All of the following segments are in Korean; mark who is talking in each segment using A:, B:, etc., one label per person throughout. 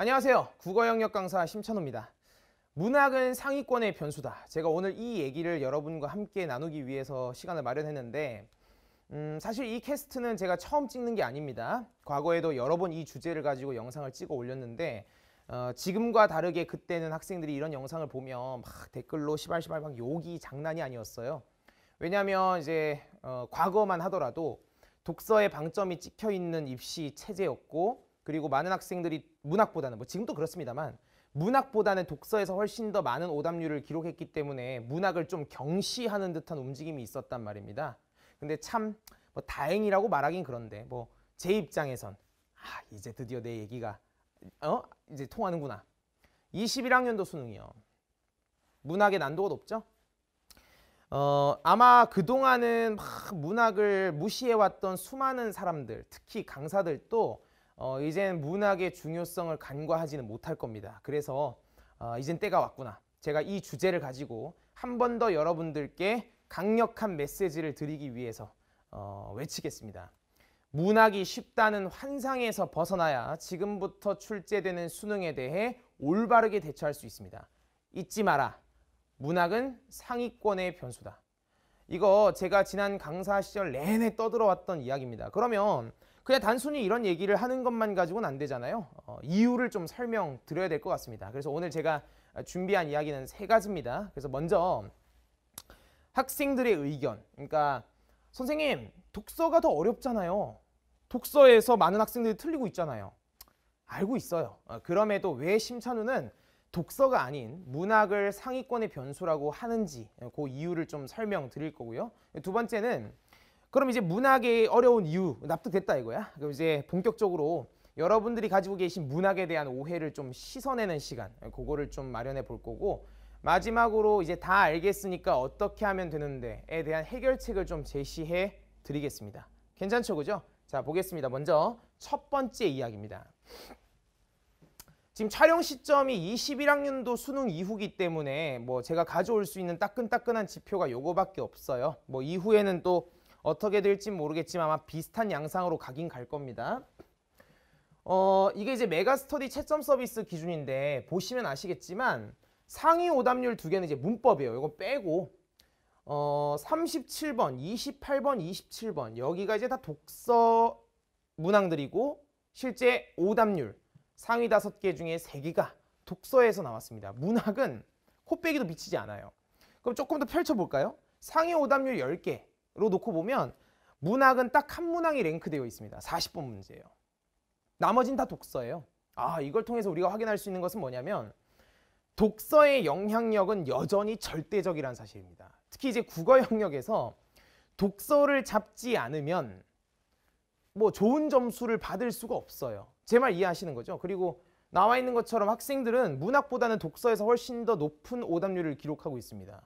A: 안녕하세요. 국어 영역 강사 심찬호입니다. 문학은 상위권의 변수다. 제가 오늘 이 얘기를 여러분과 함께 나누기 위해서 시간을 마련했는데 음, 사실 이 캐스트는 제가 처음 찍는 게 아닙니다. 과거에도 여러 번 이 주제를 가지고 영상을 찍어 올렸는데 어, 지금과 다르게 그때는 학생들이 이런 영상을 보면 막 댓글로 시발시발 막 욕이 장난이 아니었어요. 왜냐하면 이제 어, 과거만 하더라도 독서의 방점이 찍혀 있는 입시 체제였고 그리고 많은 학생들이 문학보다는 뭐 지금도 그렇습니다만 문학보다는 독서에서 훨씬 더 많은 오답률을 기록했기 때문에 문학을 좀 경시하는 듯한 움직임이 있었단 말입니다. 근데 참뭐 다행이라고 말하긴 그런데 뭐 제 입장에선 아 이제 드디어 내 얘기가 어 이제 통하는구나. 21학년도 수능이요. 문학의 난도가 높죠? 어, 아마 그동안은 막 문학을 무시해왔던 수많은 사람들, 특히 강사들도 어, 이젠 문학의 중요성을 간과하지는 못할 겁니다. 그래서 어, 이젠 때가 왔구나. 제가 이 주제를 가지고 한 번 더 여러분들께 강력한 메시지를 드리기 위해서 어, 외치겠습니다. 문학이 쉽다는 환상에서 벗어나야 지금부터 출제되는 수능에 대해 올바르게 대처할 수 있습니다. 잊지 마라. 문학은 상위권의 변수다. 이거 제가 지난 강사 시절 내내 떠들어왔던 이야기입니다. 그러면 그냥 단순히 이런 얘기를 하는 것만 가지고는 안 되잖아요. 어, 이유를 좀 설명 드려야 될 것 같습니다. 그래서 오늘 제가 준비한 이야기는 세 가지입니다. 그래서 먼저 학생들의 의견. 그러니까 선생님, 독서가 더 어렵잖아요. 독서에서 많은 학생들이 틀리고 있잖아요. 알고 있어요. 어, 그럼에도 왜 심찬우는 독서가 아닌 문학을 상위권의 변수라고 하는지 어, 그 이유를 좀 설명드릴 거고요. 두 번째는 그럼 이제 문학의 어려운 이유 납득됐다 이거야. 그럼 이제 본격적으로 여러분들이 가지고 계신 문학에 대한 오해를 좀 씻어내는 시간, 그거를 좀 마련해 볼 거고 마지막으로 이제 다 알겠으니까 어떻게 하면 되는데에 대한 해결책을 좀 제시해 드리겠습니다. 괜찮죠, 그죠? 자, 보겠습니다. 먼저 첫 번째 이야기입니다. 지금 촬영 시점이 21학년도 수능 이후기 때문에 뭐 제가 가져올 수 있는 따끈따끈한 지표가 요거밖에 없어요. 뭐 이후에는 또 어떻게 될지 모르겠지만 아마 비슷한 양상으로 가긴 갈 겁니다. 어, 이게 이제 메가스터디 채점 서비스 기준인데 보시면 아시겠지만 상위 오답률 두 개는 이제 문법이에요. 이거 빼고 어, 37번, 28번, 27번 여기가 이제 다 독서 문항들이고 실제 오답률 상위 다섯 개 중에 세개가 독서에서 나왔습니다. 문학은 코빼기도 미치지 않아요. 그럼 조금 더 펼쳐볼까요? 상위 오답률 10개, 문항으로 놓고 보면 문학은 딱 한 문항이 랭크되어 있습니다. 40번 문제예요. 나머진 다 독서예요. 아 이걸 통해서 우리가 확인할 수 있는 것은 뭐냐면 독서의 영향력은 여전히 절대적이라는 사실입니다. 특히 이제 국어 영역에서 독서를 잡지 않으면 뭐 좋은 점수를 받을 수가 없어요. 제 말 이해하시는 거죠? 그리고 나와 있는 것처럼 학생들은 문학보다는 독서에서 훨씬 더 높은 오답률을 기록하고 있습니다.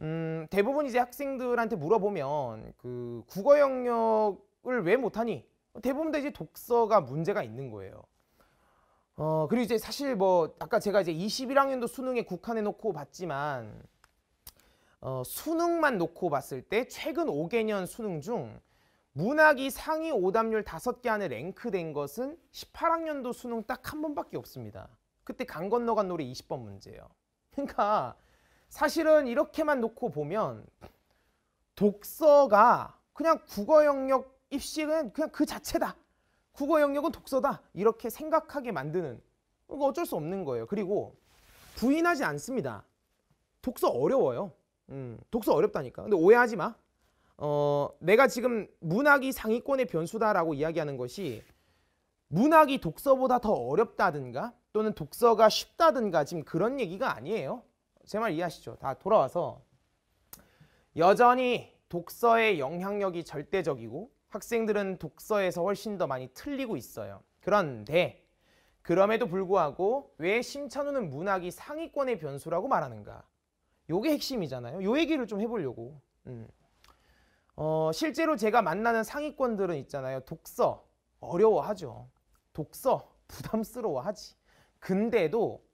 A: 음, 대부분 이제 학생들한테 물어보면 그 국어 영역을 왜 못하니? 대부분 다 이제 독서가 문제가 있는 거예요. 어, 그리고 이제 사실 뭐 아까 제가 이제 21학년도 수능에 국한해 놓고 봤지만 어, 수능만 놓고 봤을 때 최근 5개년 수능 중 문학이 상위 오답률 5개 안에 랭크된 것은 18학년도 수능 딱 한 번밖에 없습니다. 그때 강 건너간 노래 20번 문제예요. 그러니까 사실은 이렇게만 놓고 보면 독서가 그냥 국어 영역 입식은 그냥 그 자체다. 국어 영역은 독서다. 이렇게 생각하게 만드는 이거 어쩔 수 없는 거예요. 그리고 부인하지 않습니다. 독서 어려워요. 음, 독서 어렵다니까. 근데 오해하지 마. 어, 내가 지금 문학이 상위권의 변수다라고 이야기하는 것이 문학이 독서보다 더 어렵다든가 또는 독서가 쉽다든가 지금 그런 얘기가 아니에요. 제말 이해하시죠? 다 돌아와서 여전히 독서의 영향력이 절대적이고 학생들은 독서에서 훨씬 더 많이 틀리고 있어요. 그런데 그럼에도 불구하고 왜 심찬우는 문학이 상위권의 변수라고 말하는가? 요게 핵심이잖아요. 요 얘기를 좀 해보려고. 음. 어, 실제로 제가 만나는 상위권들은 있잖아요. 독서 어려워하죠. 독서 부담스러워하지. 근데도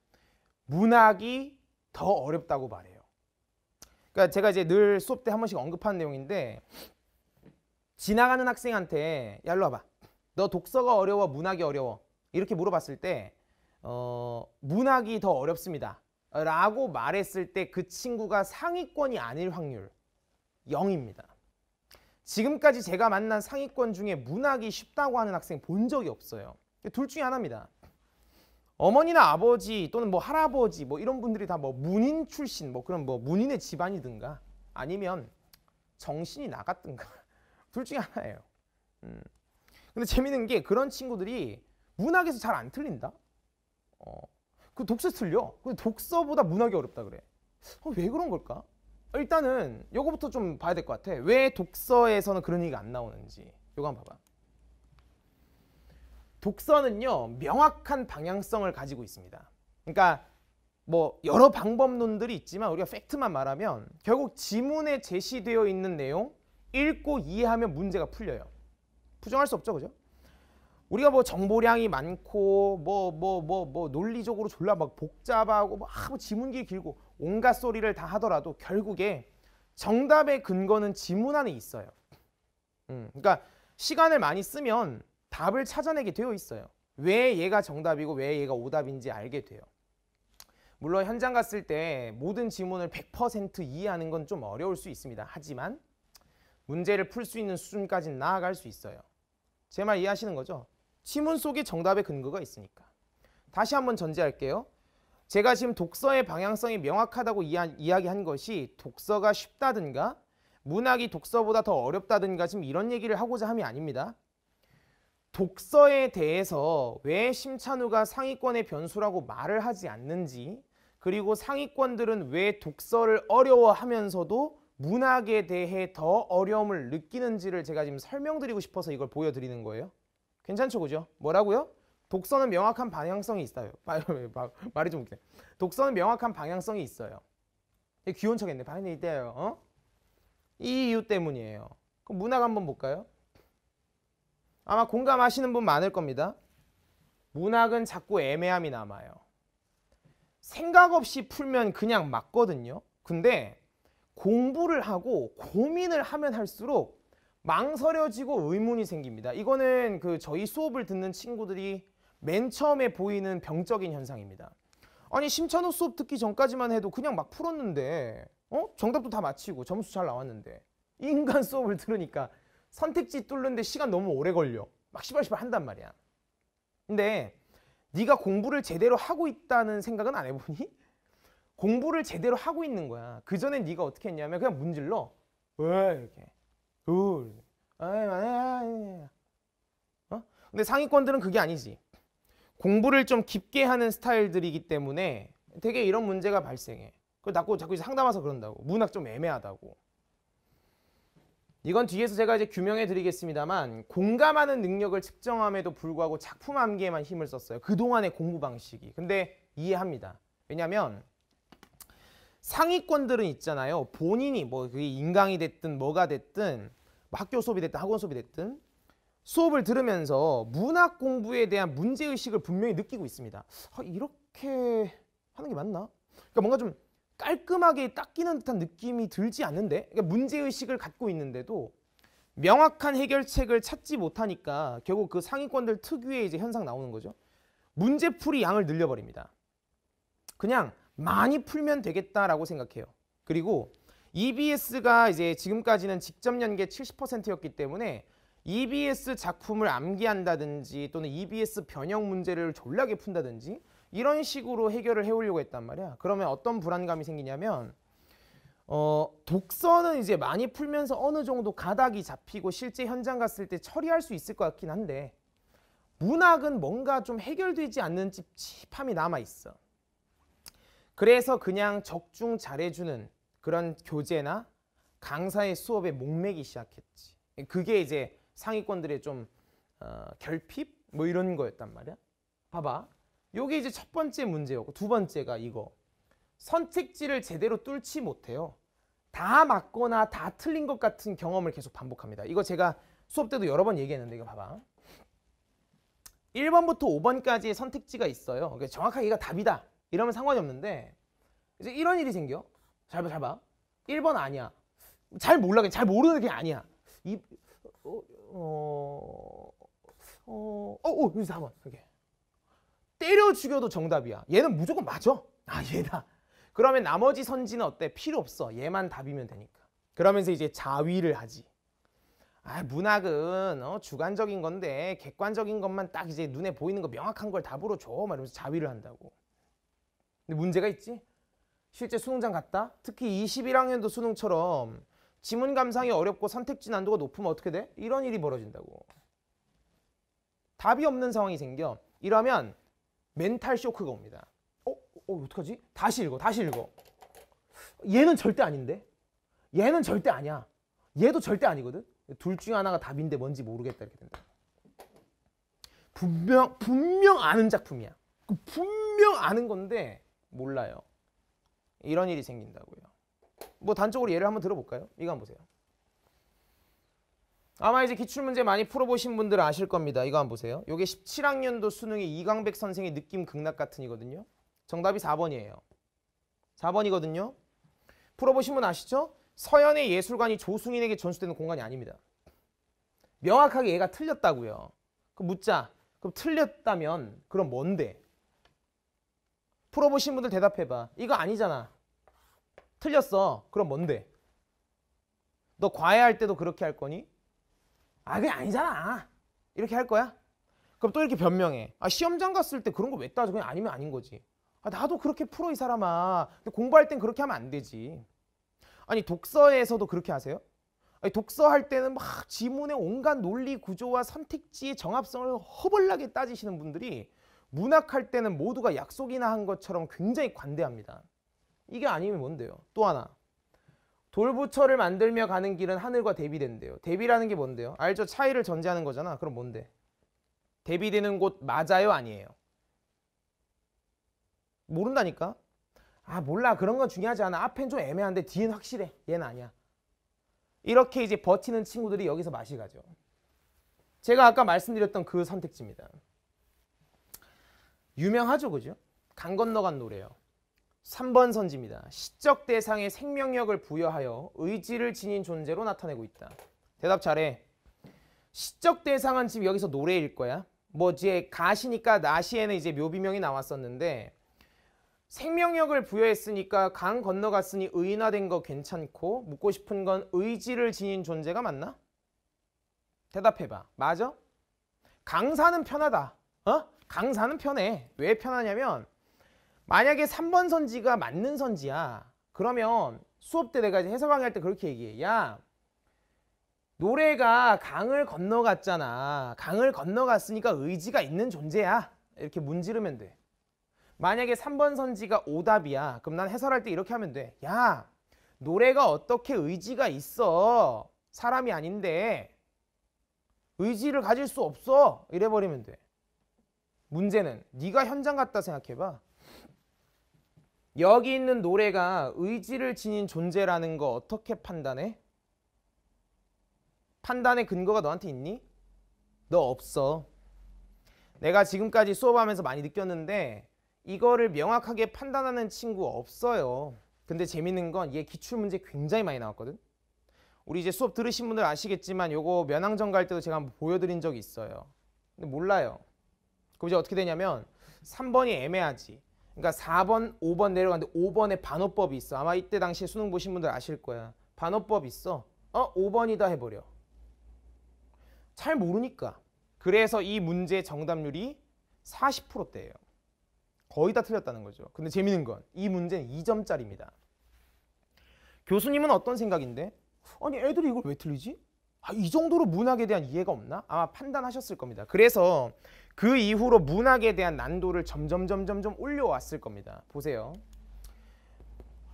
A: 문학이 더 어렵다고 말해요. 그러니까 제가 이제 늘 수업 때 한 번씩 언급하 내용인데 지나가는 학생한테 야로 와봐. 너 독서가 어려워 문학이 어려워 이렇게 물어봤을 때 어, 문학이 더 어렵습니다. 라고 말했을 때 그 친구가 상위권이 아닐 확률 0입니다. 지금까지 제가 만난 상위권 중에 문학이 쉽다고 하는 학생 본 적이 없어요. 둘 중에 하나입니다. 어머니나 아버지 또는 뭐 할아버지 뭐 이런 분들이 다 뭐 문인 출신 뭐 그런 뭐 문인의 집안이든가 아니면 정신이 나갔든가 둘 중에 하나예요. 음. 근데 재밌는 게 그런 친구들이 문학에서 잘 안 틀린다. 어. 그 독서 틀려. 근데 독서보다 문학이 어렵다 그래. 어, 왜 그런 걸까? 일단은 요거부터 좀 봐야 될 것 같아. 왜 독서에서는 그런 얘기가 안 나오는지. 요거 한번 봐봐. 독서는요 명확한 방향성을 가지고 있습니다. 그러니까 뭐 여러 방법론들이 있지만 우리가 팩트만 말하면 결국 지문에 제시되어 있는 내용 읽고 이해하면 문제가 풀려요. 부정할 수 없죠, 그죠? 우리가 뭐 정보량이 많고 뭐 뭐 뭐뭐 뭐, 뭐 논리적으로 졸라 막 복잡하고 뭐, 아, 뭐 지문기 길고 온갖 소리를 다 하더라도 결국에 정답의 근거는 지문 안에 있어요. 음, 그러니까 시간을 많이 쓰면 답을 찾아내게 되어 있어요. 왜 얘가 정답이고 왜 얘가 오답인지 알게 돼요. 물론 현장 갔을 때 모든 지문을 100% 이해하는 건 좀 어려울 수 있습니다. 하지만 문제를 풀 수 있는 수준까지 나아갈 수 있어요. 제 말 이해하시는 거죠? 지문 속에 정답의 근거가 있으니까. 다시 한번 전제할게요. 제가 지금 독서의 방향성이 명확하다고 이야기한 것이 독서가 쉽다든가 문학이 독서보다 더 어렵다든가 지금 이런 얘기를 하고자 함이 아닙니다. 독서에 대해서 왜 심찬우가 상위권의 변수라고 말을 하지 않는지 그리고 상위권들은 왜 독서를 어려워하면서도 문학에 대해 더 어려움을 느끼는지를 제가 지금 설명드리고 싶어서 이걸 보여드리는 거예요. 괜찮죠, 그죠? 뭐라고요? 독서는 명확한 방향성이 있어요. 말이 좀 웃기네. 독서는 명확한 방향성이 있어요. 귀여운 척했네. 방향이 있대요. 어? 이 이유 때문이에요. 그럼 문학 한번 볼까요? 아마 공감하시는 분 많을 겁니다. 문학은 자꾸 애매함이 남아요. 생각 없이 풀면 그냥 맞거든요. 근데 공부를 하고 고민을 하면 할수록 망설여지고 의문이 생깁니다. 이거는 그 저희 수업을 듣는 친구들이 맨 처음에 보이는 병적인 현상입니다. 아니 심찬호 수업 듣기 전까지만 해도 그냥 막 풀었는데 어? 정답도 다 맞히고 점수 잘 나왔는데 인간 수업을 들으니까 선택지 뚫는데 시간 너무 오래 걸려. 막 시발시발 한단 말이야. 근데 네가 공부를 제대로 하고 있다는 생각은 안 해보니? 공부를 제대로 하고 있는 거야. 그 전에 네가 어떻게 했냐면 그냥 문질러. 왜 이렇게. 으. 그, 아, 아, 아, 어? 근데 상위권들은 그게 아니지. 공부를 좀 깊게 하는 스타일들이기 때문에 되게 이런 문제가 발생해. 그걸 자꾸 자꾸 상담와서 그런다고. 문학 좀 애매하다고. 이건 뒤에서 제가 이제 규명해 드리겠습니다만 공감하는 능력을 측정함에도 불구하고 작품 암기에만 힘을 썼어요. 그동안의 공부 방식이. 근데 이해합니다. 왜냐하면 상위권들은 있잖아요. 본인이 뭐 그게 인강이 됐든 뭐가 됐든 뭐 학교 수업이 됐든 학원 수업이 됐든 수업을 들으면서 문학 공부에 대한 문제의식을 분명히 느끼고 있습니다. 아, 이렇게 하는 게 맞나? 그러니까 뭔가 좀 깔끔하게 닦이는 듯한 느낌이 들지 않는데 그러니까 문제의식을 갖고 있는데도 명확한 해결책을 찾지 못하니까 결국 그 상위권들 특유의 이제 현상 나오는 거죠. 문제풀이 양을 늘려버립니다. 그냥 많이 풀면 되겠다라고 생각해요. 그리고 EBS가 이제 지금까지는 직접 연계 70%였기 때문에 EBS 작품을 암기한다든지 또는 EBS 변형 문제를 졸라게 푼다든지 이런 식으로 해결을 해오려고 했단 말이야. 그러면 어떤 불안감이 생기냐면 어, 독서는 이제 많이 풀면서 어느 정도 가닥이 잡히고 실제 현장 갔을 때 처리할 수 있을 것 같긴 한데 문학은 뭔가 좀 해결되지 않는 찝찝함이 남아있어. 그래서 그냥 적중 잘해주는 그런 교재나 강사의 수업에 목매기 시작했지. 그게 이제 상위권들의 좀 어, 결핍? 뭐 이런 거였단 말이야. 봐봐. 요게 이제 첫 번째 문제였고 두 번째가 이거. 선택지를 제대로 뚫지 못해요. 다 맞거나 다 틀린 것 같은 경험을 계속 반복합니다. 이거 제가 수업 때도 여러 번 얘기했는데 이거 봐봐. 1번부터 5번까지의 선택지가 있어요. 그러니까 정확하게 얘가 답이다. 이러면 상관이 없는데 이제 이런 일이 생겨. 잘 봐, 잘 봐. 1번 아니야. 잘 몰라. 잘 모르는 게 아니야. 이, 어, 어, 어, 어, 어, 여기서 4번. 이렇게. 때려 죽여도 정답이야. 얘는 무조건 맞아. 아 얘다. 그러면 나머지 선지는 어때? 필요 없어. 얘만 답이면 되니까. 그러면서 이제 자위를 하지. 아, 문학은 어, 주관적인 건데 객관적인 것만 딱 이제 눈에 보이는 거 명확한 걸 답으로 줘 말하면서 자위를 한다고. 근데 문제가 있지. 실제 수능장 갔다. 특히 21학년도 수능처럼 지문 감상이 어렵고 선택지 난도가 높으면 어떻게 돼? 이런 일이 벌어진다고. 답이 없는 상황이 생겨. 이러면 멘탈 쇼크가 옵니다. 어? 어? 어떡하지? 다시 읽어. 다시 읽어. 얘는 절대 아닌데? 얘는 절대 아니야. 얘도 절대 아니거든? 둘중 하나가 답인데 뭔지 모르겠다 이렇게 된다. 분명 분명 아는 작품이야. 그 분명 아는 건데 몰라요. 이런 일이 생긴다고요. 뭐 단적으로 예를 한번 들어볼까요? 이거 한번 보세요. 아마 이제 기출문제 많이 풀어보신 분들은 아실 겁니다. 이거 한번 보세요. 이게 17학년도 수능의 이강백 선생의 느낌 극락 같은이거든요. 정답이 4번이에요. 4번이거든요. 풀어보신 분 아시죠? 서현의 예술관이 조승인에게 전수되는 공간이 아닙니다. 명확하게 얘가 틀렸다고요. 그 묻자. 그럼 틀렸다면 그럼 뭔데? 풀어보신 분들 대답해봐. 이거 아니잖아. 틀렸어. 그럼 뭔데? 너 과외할 때도 그렇게 할 거니?
B: 아 그게 아니잖아
A: 이렇게 할 거야? 그럼 또 이렇게 변명해 아 시험장 갔을 때 그런 거 왜 따져 그냥 아니면 아닌 거지 아 나도 그렇게 풀어 이 사람아 근데 공부할 땐 그렇게 하면 안 되지 아니 독서에서도 그렇게 하세요? 아니, 독서할 때는 막 지문의 온갖 논리 구조와 선택지의 정합성을 허벌나게 따지시는 분들이 문학할 때는 모두가 약속이나 한 것처럼 굉장히 관대합니다 이게 아니면 뭔데요? 또 하나 돌부처를 만들며 가는 길은 하늘과 대비된대요. 대비라는 게 뭔데요? 알죠? 차이를 전제하는 거잖아. 그럼 뭔데? 대비되는 곳 맞아요? 아니에요? 모른다니까? 아 몰라 그런 건 중요하지 않아. 앞엔 좀 애매한데 뒤엔 확실해. 얘는 아니야. 이렇게 이제 버티는 친구들이 여기서 맛이 가죠. 제가 아까 말씀드렸던 그 선택지입니다. 유명하죠 그죠? 강 건너간 노래요. 3번 선지입니다. 시적 대상에 생명력을 부여하여 의지를 지닌 존재로 나타내고 있다. 대답 잘해. 시적 대상은 지금 여기서 노래일 거야. 뭐 이제 가시니까 나시에는 이제 묘비명이 나왔었는데 생명력을 부여했으니까 강 건너갔으니 의인화된 거 괜찮고 묻고 싶은 건 의지를 지닌 존재가 맞나? 대답해봐. 맞아? 강사는 편하다. 어? 강사는 편해. 왜 편하냐면 만약에 3번 선지가 맞는 선지야 그러면 수업 때 내가 해설 강의할 때 그렇게 얘기해 야 노래가 강을 건너갔잖아 강을 건너갔으니까 의지가 있는 존재야 이렇게 문지르면 돼 만약에 3번 선지가 오답이야 그럼 난 해설할 때 이렇게 하면 돼야 노래가 어떻게 의지가 있어 사람이 아닌데 의지를 가질 수 없어 이래버리면 돼 문제는 네가 현장 갔다 생각해봐 여기 있는 노래가 의지를 지닌 존재라는 거 어떻게 판단해? 판단의 근거가 너한테 있니? 너 없어. 내가 지금까지 수업하면서 많이 느꼈는데 이거를 명확하게 판단하는 친구 없어요. 근데 재밌는 건 얘 기출문제 굉장히 많이 나왔거든. 우리 이제 수업 들으신 분들 아시겠지만 요거 면항전 갈 때도 제가 한번 보여드린 적이 있어요. 근데 몰라요. 그럼 이제 어떻게 되냐면 3번이 애매하지. 그러니까 4번, 5번 내려가는데 5번에 반어법이 있어. 아마 이때 당시에 수능 보신 분들 아실 거야. 반어법 있어. 어? 5번이다 해버려. 잘 모르니까. 그래서 이 문제 정답률이 40%대예요. 거의 다 틀렸다는 거죠. 근데 재밌는 건 이 문제는 2점짜리입니다. 교수님은 어떤 생각인데? 아니 애들이 이걸 왜 틀리지? 아, 이 정도로 문학에 대한 이해가 없나? 아마 판단하셨을 겁니다. 그래서 그 이후로 문학에 대한 난도를 점점 점점 점 올려왔을 겁니다. 보세요.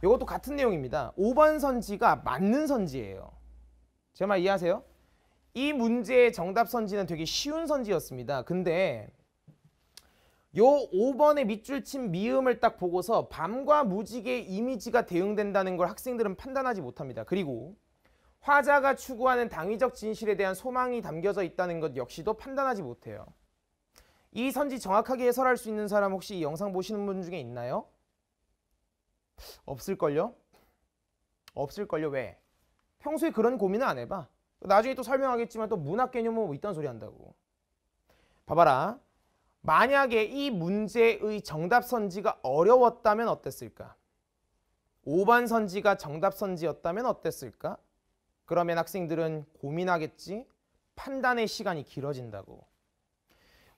A: 이것도 같은 내용입니다. 5번 선지가 맞는 선지예요. 제 말 이해하세요? 이 문제의 정답 선지는 되게 쉬운 선지였습니다. 근데 요 5번의 밑줄 친 미음을 딱 보고서 밤과 무지개 이미지가 대응된다는 걸 학생들은 판단하지 못합니다. 그리고 화자가 추구하는 당위적 진실에 대한 소망이 담겨져 있다는 것 역시도 판단하지 못해요. 이 선지 정확하게 해설할 수 있는 사람 혹시 이 영상 보시는 분 중에 있나요? 없을걸요? 없을걸요? 왜? 평소에 그런 고민을 안 해봐. 나중에 또 설명하겠지만 또 문학 개념은 뭐 이딴 소리 한다고. 봐봐라. 만약에 이 문제의 정답 선지가 어려웠다면 어땠을까? 5번 선지가 정답 선지였다면 어땠을까? 그러면 학생들은 고민하겠지 판단의 시간이 길어진다고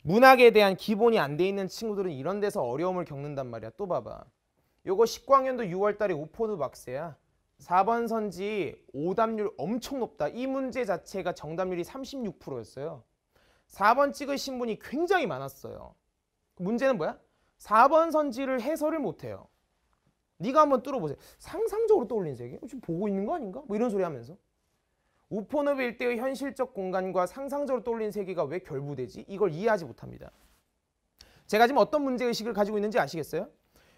A: 문학에 대한 기본이 안 돼 있는 친구들은 이런 데서 어려움을 겪는단 말이야 또 봐봐 요거 10학년도 6월달에 오포드 박스야 4번 선지 오답률 엄청 높다 이 문제 자체가 정답률이 36%였어요 4번 찍으신 분이 굉장히 많았어요 문제는 뭐야? 4번 선지를 해설을 못해요 네가 한번 뚫어보세요 상상적으로 떠올린 세계 지금 보고 있는 거 아닌가? 뭐 이런 소리 하면서 우포늪 일대의 현실적 공간과 상상적으로 떠올린 세계가 왜 결부되지? 이걸 이해하지 못합니다. 제가 지금 어떤 문제의식을 가지고 있는지 아시겠어요?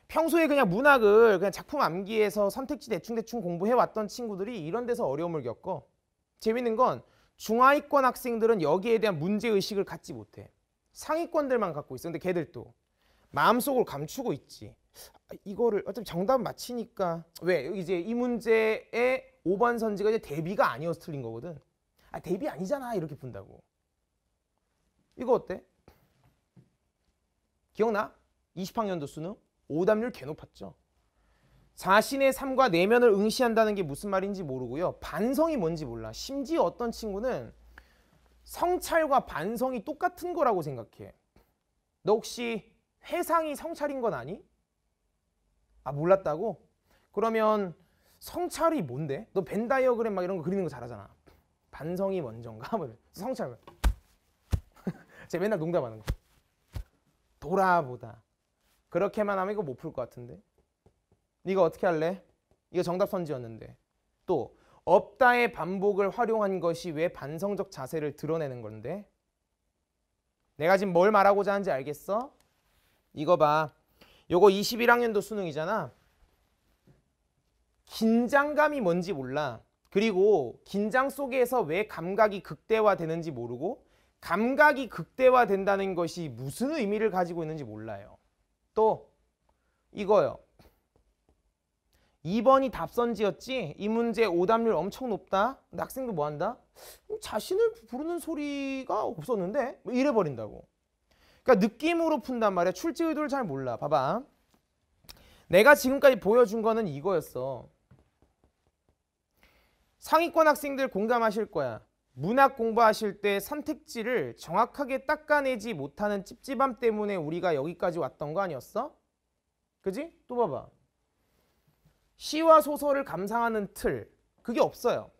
A: 평소에 그냥 문학을 그냥 작품 암기에서 선택지 대충대충 공부해왔던 친구들이 이런 데서 어려움을 겪어 재밌는 건 중하위권 학생들은 여기에 대한 문제의식을 갖지 못해 상위권들만 갖고 있어 근데 걔들도 마음속으로 감추고 있지 아, 이거를 어차피 정답 맞히니까 왜 이제 이 문제에 5번 선지가 이제 대비가 아니어서 틀린 거거든. 아, 대비 아니잖아. 이렇게 푼다고. 이거 어때? 기억나? 20학년도 수능 오답률 개 높았죠. 자신의 삶과 내면을 응시한다는 게 무슨 말인지 모르고요. 반성이 뭔지 몰라. 심지어 어떤 친구는 성찰과 반성이 똑같은 거라고 생각해. 너 혹시 회상이 성찰인 건 아니? 아 몰랐다고? 그러면 성찰이 뭔데? 너 벤 다이어그램 막 이런 거 그리는 거 잘하잖아. 반성이 먼저인가? 뭐 성찰. 제가 맨날 농담하는 거. 돌아보다. 그렇게만 하면 이거 못 풀 것 같은데. 이거 어떻게 할래? 이거 정답 선지였는데. 또 없다의 반복을 활용한 것이 왜 반성적 자세를 드러내는 건데? 내가 지금 뭘 말하고자 하는지 알겠어? 이거 봐. 요거 21학년도 수능이잖아. 긴장감이 뭔지 몰라. 그리고 긴장 속에서 왜 감각이 극대화되는지 모르고 감각이 극대화된다는 것이 무슨 의미를 가지고 있는지 몰라요. 또 이거요. 2번이 답선지였지? 이 문제 오답률 엄청 높다? 학생도 뭐한다? 자신을 부르는 소리가 없었는데? 뭐 이래버린다고. 그러니까 느낌으로 푼단 말이야. 출제 의도를 잘 몰라. 봐봐. 내가 지금까지 보여준 거는 이거였어. 상위권 학생들 공감하실 거야. 문학 공부하실 때 선택지를 정확하게 닦아내지 못하는 찝찝함 때문에 우리가 여기까지 왔던 거 아니었어? 그지? 또 봐봐. 시와 소설을 감상하는 틀. 그게 없어요.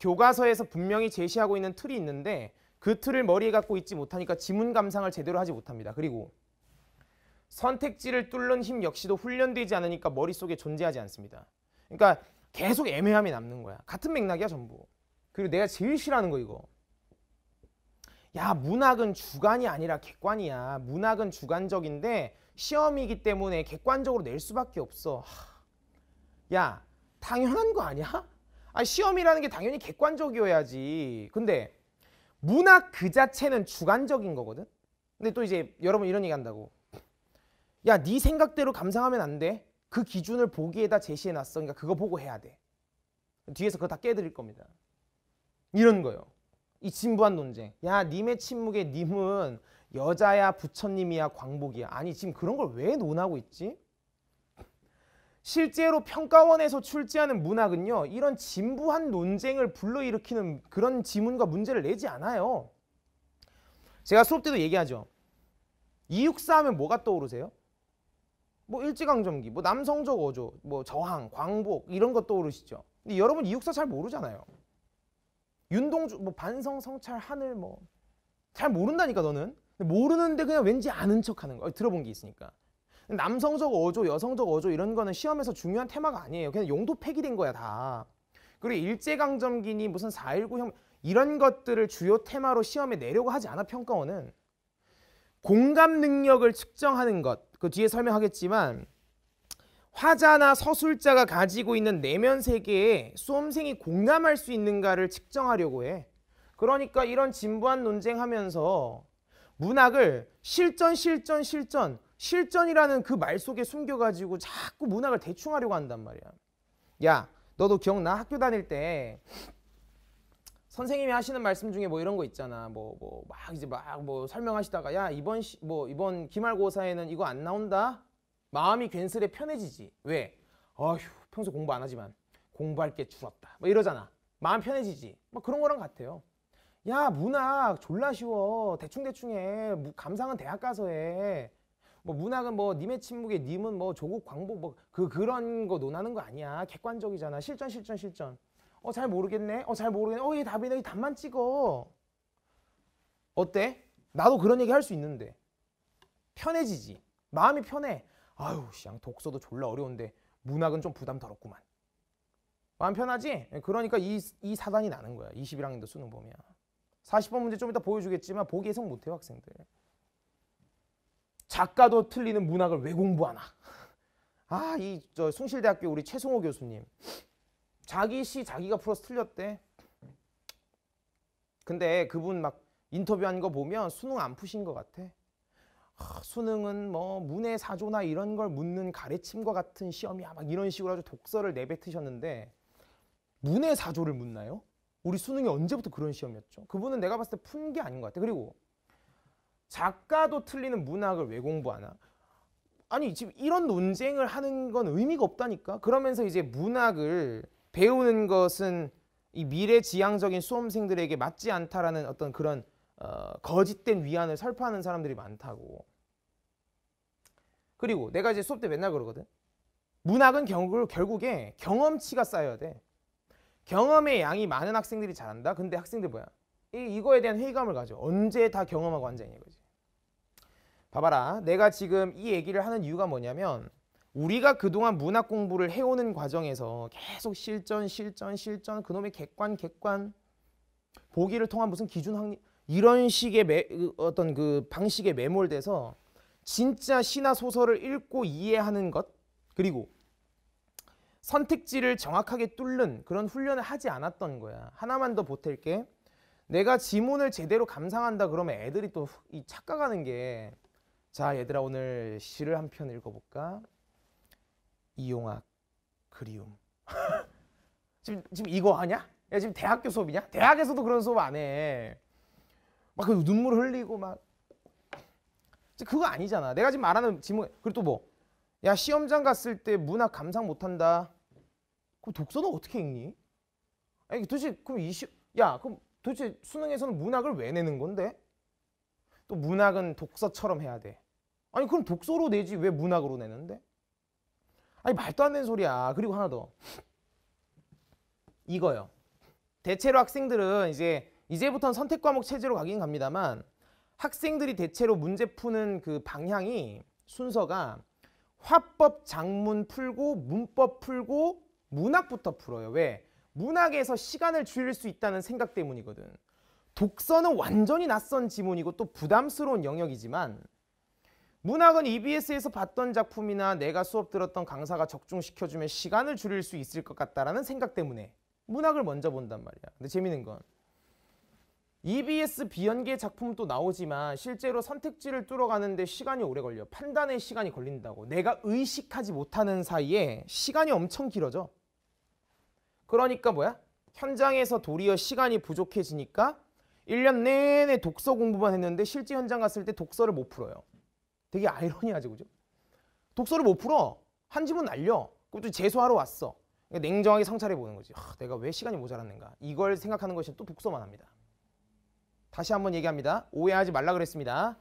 A: 교과서에서 분명히 제시하고 있는 틀이 있는데 그 틀을 머리에 갖고 있지 못하니까 지문 감상을 제대로 하지 못합니다. 그리고 선택지를 뚫는 힘 역시도 훈련되지 않으니까 머릿속에 존재하지 않습니다. 그러니까 계속 애매함이 남는 거야. 같은 맥락이야 전부. 그리고 내가 제일 싫어하는 거 이거. 야 문학은 주관이 아니라 객관이야. 문학은 주관적인데 시험이기 때문에 객관적으로 낼 수밖에 없어. 하. 야 당연한 거 아니야? 아 시험이라는 게 당연히 객관적이어야지. 근데 문학 그 자체는 주관적인 거거든. 근데 또 이제 여러분 이런 얘기 한다고. 야네 생각대로 감상하면 안 돼. 그 기준을 보기에다 제시해 놨어. 그러니까 그거 보고 해야 돼. 뒤에서 그거 다 깨드릴 겁니다. 이런 거요. 이 진부한 논쟁. 야, 님의 침묵에 님은 여자야, 부처님이야, 광복이야. 아니, 지금 그런 걸 왜 논하고 있지? 실제로 평가원에서 출제하는 문학은요. 이런 진부한 논쟁을 불러일으키는 그런 지문과 문제를 내지 않아요. 제가 수업 때도 얘기하죠. 이육사 하면 뭐가 떠오르세요? 뭐 일제강점기, 뭐 남성적 어조, 뭐 저항, 광복 이런 것 떠오르시죠. 근데 여러분 이육사 잘 모르잖아요. 윤동주, 뭐 반성, 성찰, 하늘 뭐 잘 모른다니까 너는. 모르는데 그냥 왠지 아는 척하는 거. 어, 들어본 게 있으니까. 남성적 어조, 여성적 어조 이런 거는 시험에서 중요한 테마가 아니에요. 그냥 용도 폐기된 거야 다. 그리고 일제강점기니 무슨 4.19형 이런 것들을 주요 테마로 시험에 내려고 하지 않아 평가원은 공감 능력을 측정하는 것. 그 뒤에 설명하겠지만 화자나 서술자가 가지고 있는 내면 세계에 수험생이 공감할 수 있는가를 측정하려고 해. 그러니까 이런 진부한 논쟁하면서 문학을 실전 실전 실전 실전이라는 그 말 속에 숨겨가지고 자꾸 문학을 대충 하려고 한단 말이야. 야 너도 기억나? 학교 다닐 때 선생님이 하시는 말씀 중에 뭐 이런 거 있잖아. 뭐 뭐 막 이제 막 뭐 설명하시다가 야 이번 시, 뭐 이번 기말고사에는 이거 안 나온다. 마음이 괜스레 편해지지. 왜? 아휴 평소 공부 안 하지만 공부할 게 줄었다. 뭐 이러잖아. 마음 편해지지. 뭐 그런 거랑 같아요. 야 문학 졸라 쉬워 대충대충 해 감상은 대학 가서 해뭐 문학은 뭐 님의 침묵에 님은 뭐 조국 광복 뭐 그 그런 거 논하는 거 아니야 객관적이잖아 실전 실전 실전 어, 잘 모르겠네. 어, 잘 모르겠네. 어, 얘 답이네. 이 답만 찍어. 어때? 나도 그런 얘기 할 수 있는데. 편해지지. 마음이 편해. 아유, 양 독서도 졸라 어려운데 문학은 좀 부담스럽구만. 마음 편하지? 예, 그러니까 이, 이 사단이 나는 거야. 21학년도 수능 보면. 40번 문제 좀 이따 보여주겠지만 보기 예상 못해 요 학생들. 작가도 틀리는 문학을 왜 공부하나. 아, 이 저 숭실대학교 우리 최승호 교수님. 자기 시 자기가 풀어서 틀렸대. 근데 그분 막 인터뷰한 거 보면 수능 안 푸신 것 같아. 아, 수능은 뭐 문의 사조나 이런 걸 묻는 가르침과 같은 시험이야 막 이런 식으로 아주 독서를 내뱉으셨는데 문의 사조를 묻나요? 우리 수능이 언제부터 그런 시험이었죠? 그분은 내가 봤을 때 푼 게 아닌 것 같아. 그리고 작가도 틀리는 문학을 왜 공부하나? 아니 지금 이런 논쟁을 하는 건 의미가 없다니까. 그러면서 이제 문학을 배우는 것은 이 미래지향적인 수험생들에게 맞지 않다라는 어떤 그런 어, 거짓된 위안을 설파하는 사람들이 많다고. 그리고 내가 이제 수업 때 맨날 그러거든. 문학은 결국, 결국에 경험치가 쌓여야 돼. 경험의 양이 많은 학생들이 잘한다. 근데 학생들 뭐야? 이, 이거에 대한 회의감을 가져. 언제 다 경험하고 앉아 있는 거지. 봐봐라. 내가 지금 이 얘기를 하는 이유가 뭐냐면 우리가 그동안 문학 공부를 해오는 과정에서 계속 실전, 실전, 실전, 그놈의 객관, 객관, 보기를 통한 무슨 기준 확립 이런 식의 매, 그 어떤 그 방식에 매몰돼서 진짜 시나 소설을 읽고 이해하는 것 그리고 선택지를 정확하게 뚫는 그런 훈련을 하지 않았던 거야. 하나만 더 보탤게. 내가 지문을 제대로 감상한다 그러면 애들이 또 착각하는 게자 얘들아 오늘 시를 한 편 읽어볼까? 이용학 그리움. 지금 지금 이거 하냐? 야 지금 대학교 수업이냐? 대학에서도 그런 수업 안 해. 막 그 눈물 흘리고 막 그거 아니잖아. 내가 지금 말하는 지문 그리고 또 뭐? 야 시험장 갔을 때 문학 감상 못한다. 그럼 독서는 어떻게 읽니? 아니 도대체 그럼 이 시, 야 그럼 도대체 수능에서는 문학을 왜 내는 건데? 또 문학은 독서처럼 해야 돼. 아니 그럼 독서로 내지 왜 문학으로 내는데? 아니 말도 안 되는 소리야. 그리고 하나 더. 이거요. 대체로 학생들은 이제 이제부터는 선택 과목 체제로 가긴 갑니다만 학생들이 대체로 문제 푸는 그 방향이 순서가 화법 장문 풀고 문법 풀고 문학부터 풀어요. 왜? 문학에서 시간을 줄일 수 있다는 생각 때문이거든. 독서는 완전히 낯선 지문이고 또 부담스러운 영역이지만 문학은 EBS에서 봤던 작품이나 내가 수업 들었던 강사가 적중시켜주면 시간을 줄일 수 있을 것 같다라는 생각 때문에 문학을 먼저 본단 말이야. 근데 재밌는 건 EBS 비연계 작품도 나오지만 실제로 선택지를 뚫어가는데 시간이 오래 걸려. 판단에 시간이 걸린다고. 내가 의식하지 못하는 사이에 시간이 엄청 길어져. 그러니까 뭐야? 현장에서 도리어 시간이 부족해지니까 1년 내내 독서 공부만 했는데 실제 현장 갔을 때 독서를 못 풀어요. 되게 아이러니하죠, 그죠? 독서를 못 풀어. 한 집은 날려. 그럼 또 재수하러 왔어. 그러니까 냉정하게 성찰해 보는 거지. 아, 내가 왜 시간이 모자랐는가? 이걸 생각하는 것이 또 독서만 합니다. 다시 한번 얘기합니다. 오해하지 말라 그랬습니다.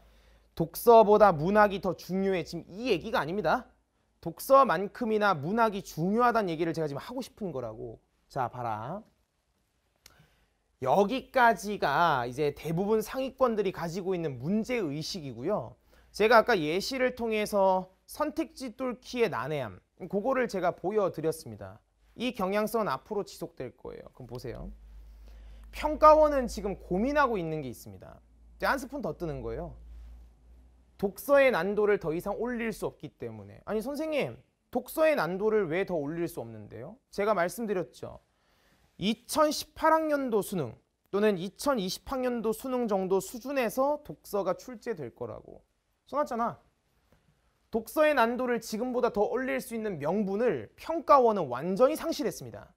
A: 독서보다 문학이 더 중요해. 지금 이 얘기가 아닙니다. 독서만큼이나 문학이 중요하다는 얘기를 제가 지금 하고 싶은 거라고. 자, 봐라. 여기까지가 이제 대부분 상위권들이 가지고 있는 문제의식이고요. 제가 아까 예시를 통해서 선택지 뚫기의 난해함 그거를 제가 보여드렸습니다. 이 경향성은 앞으로 지속될 거예요. 그럼 보세요. 평가원은 지금 고민하고 있는 게 있습니다. 이제 한 스푼 더 뜨는 거예요. 독서의 난도를 더 이상 올릴 수 없기 때문에 아니 선생님 독서의 난도를 왜 더 올릴 수 없는데요? 제가 말씀드렸죠. 2018학년도 수능 또는 2020학년도 수능 정도 수준에서 독서가 출제될 거라고 써놨잖아. 독서의 난도를 지금보다 더 올릴 수 있는 명분을 평가원은 완전히 상실했습니다.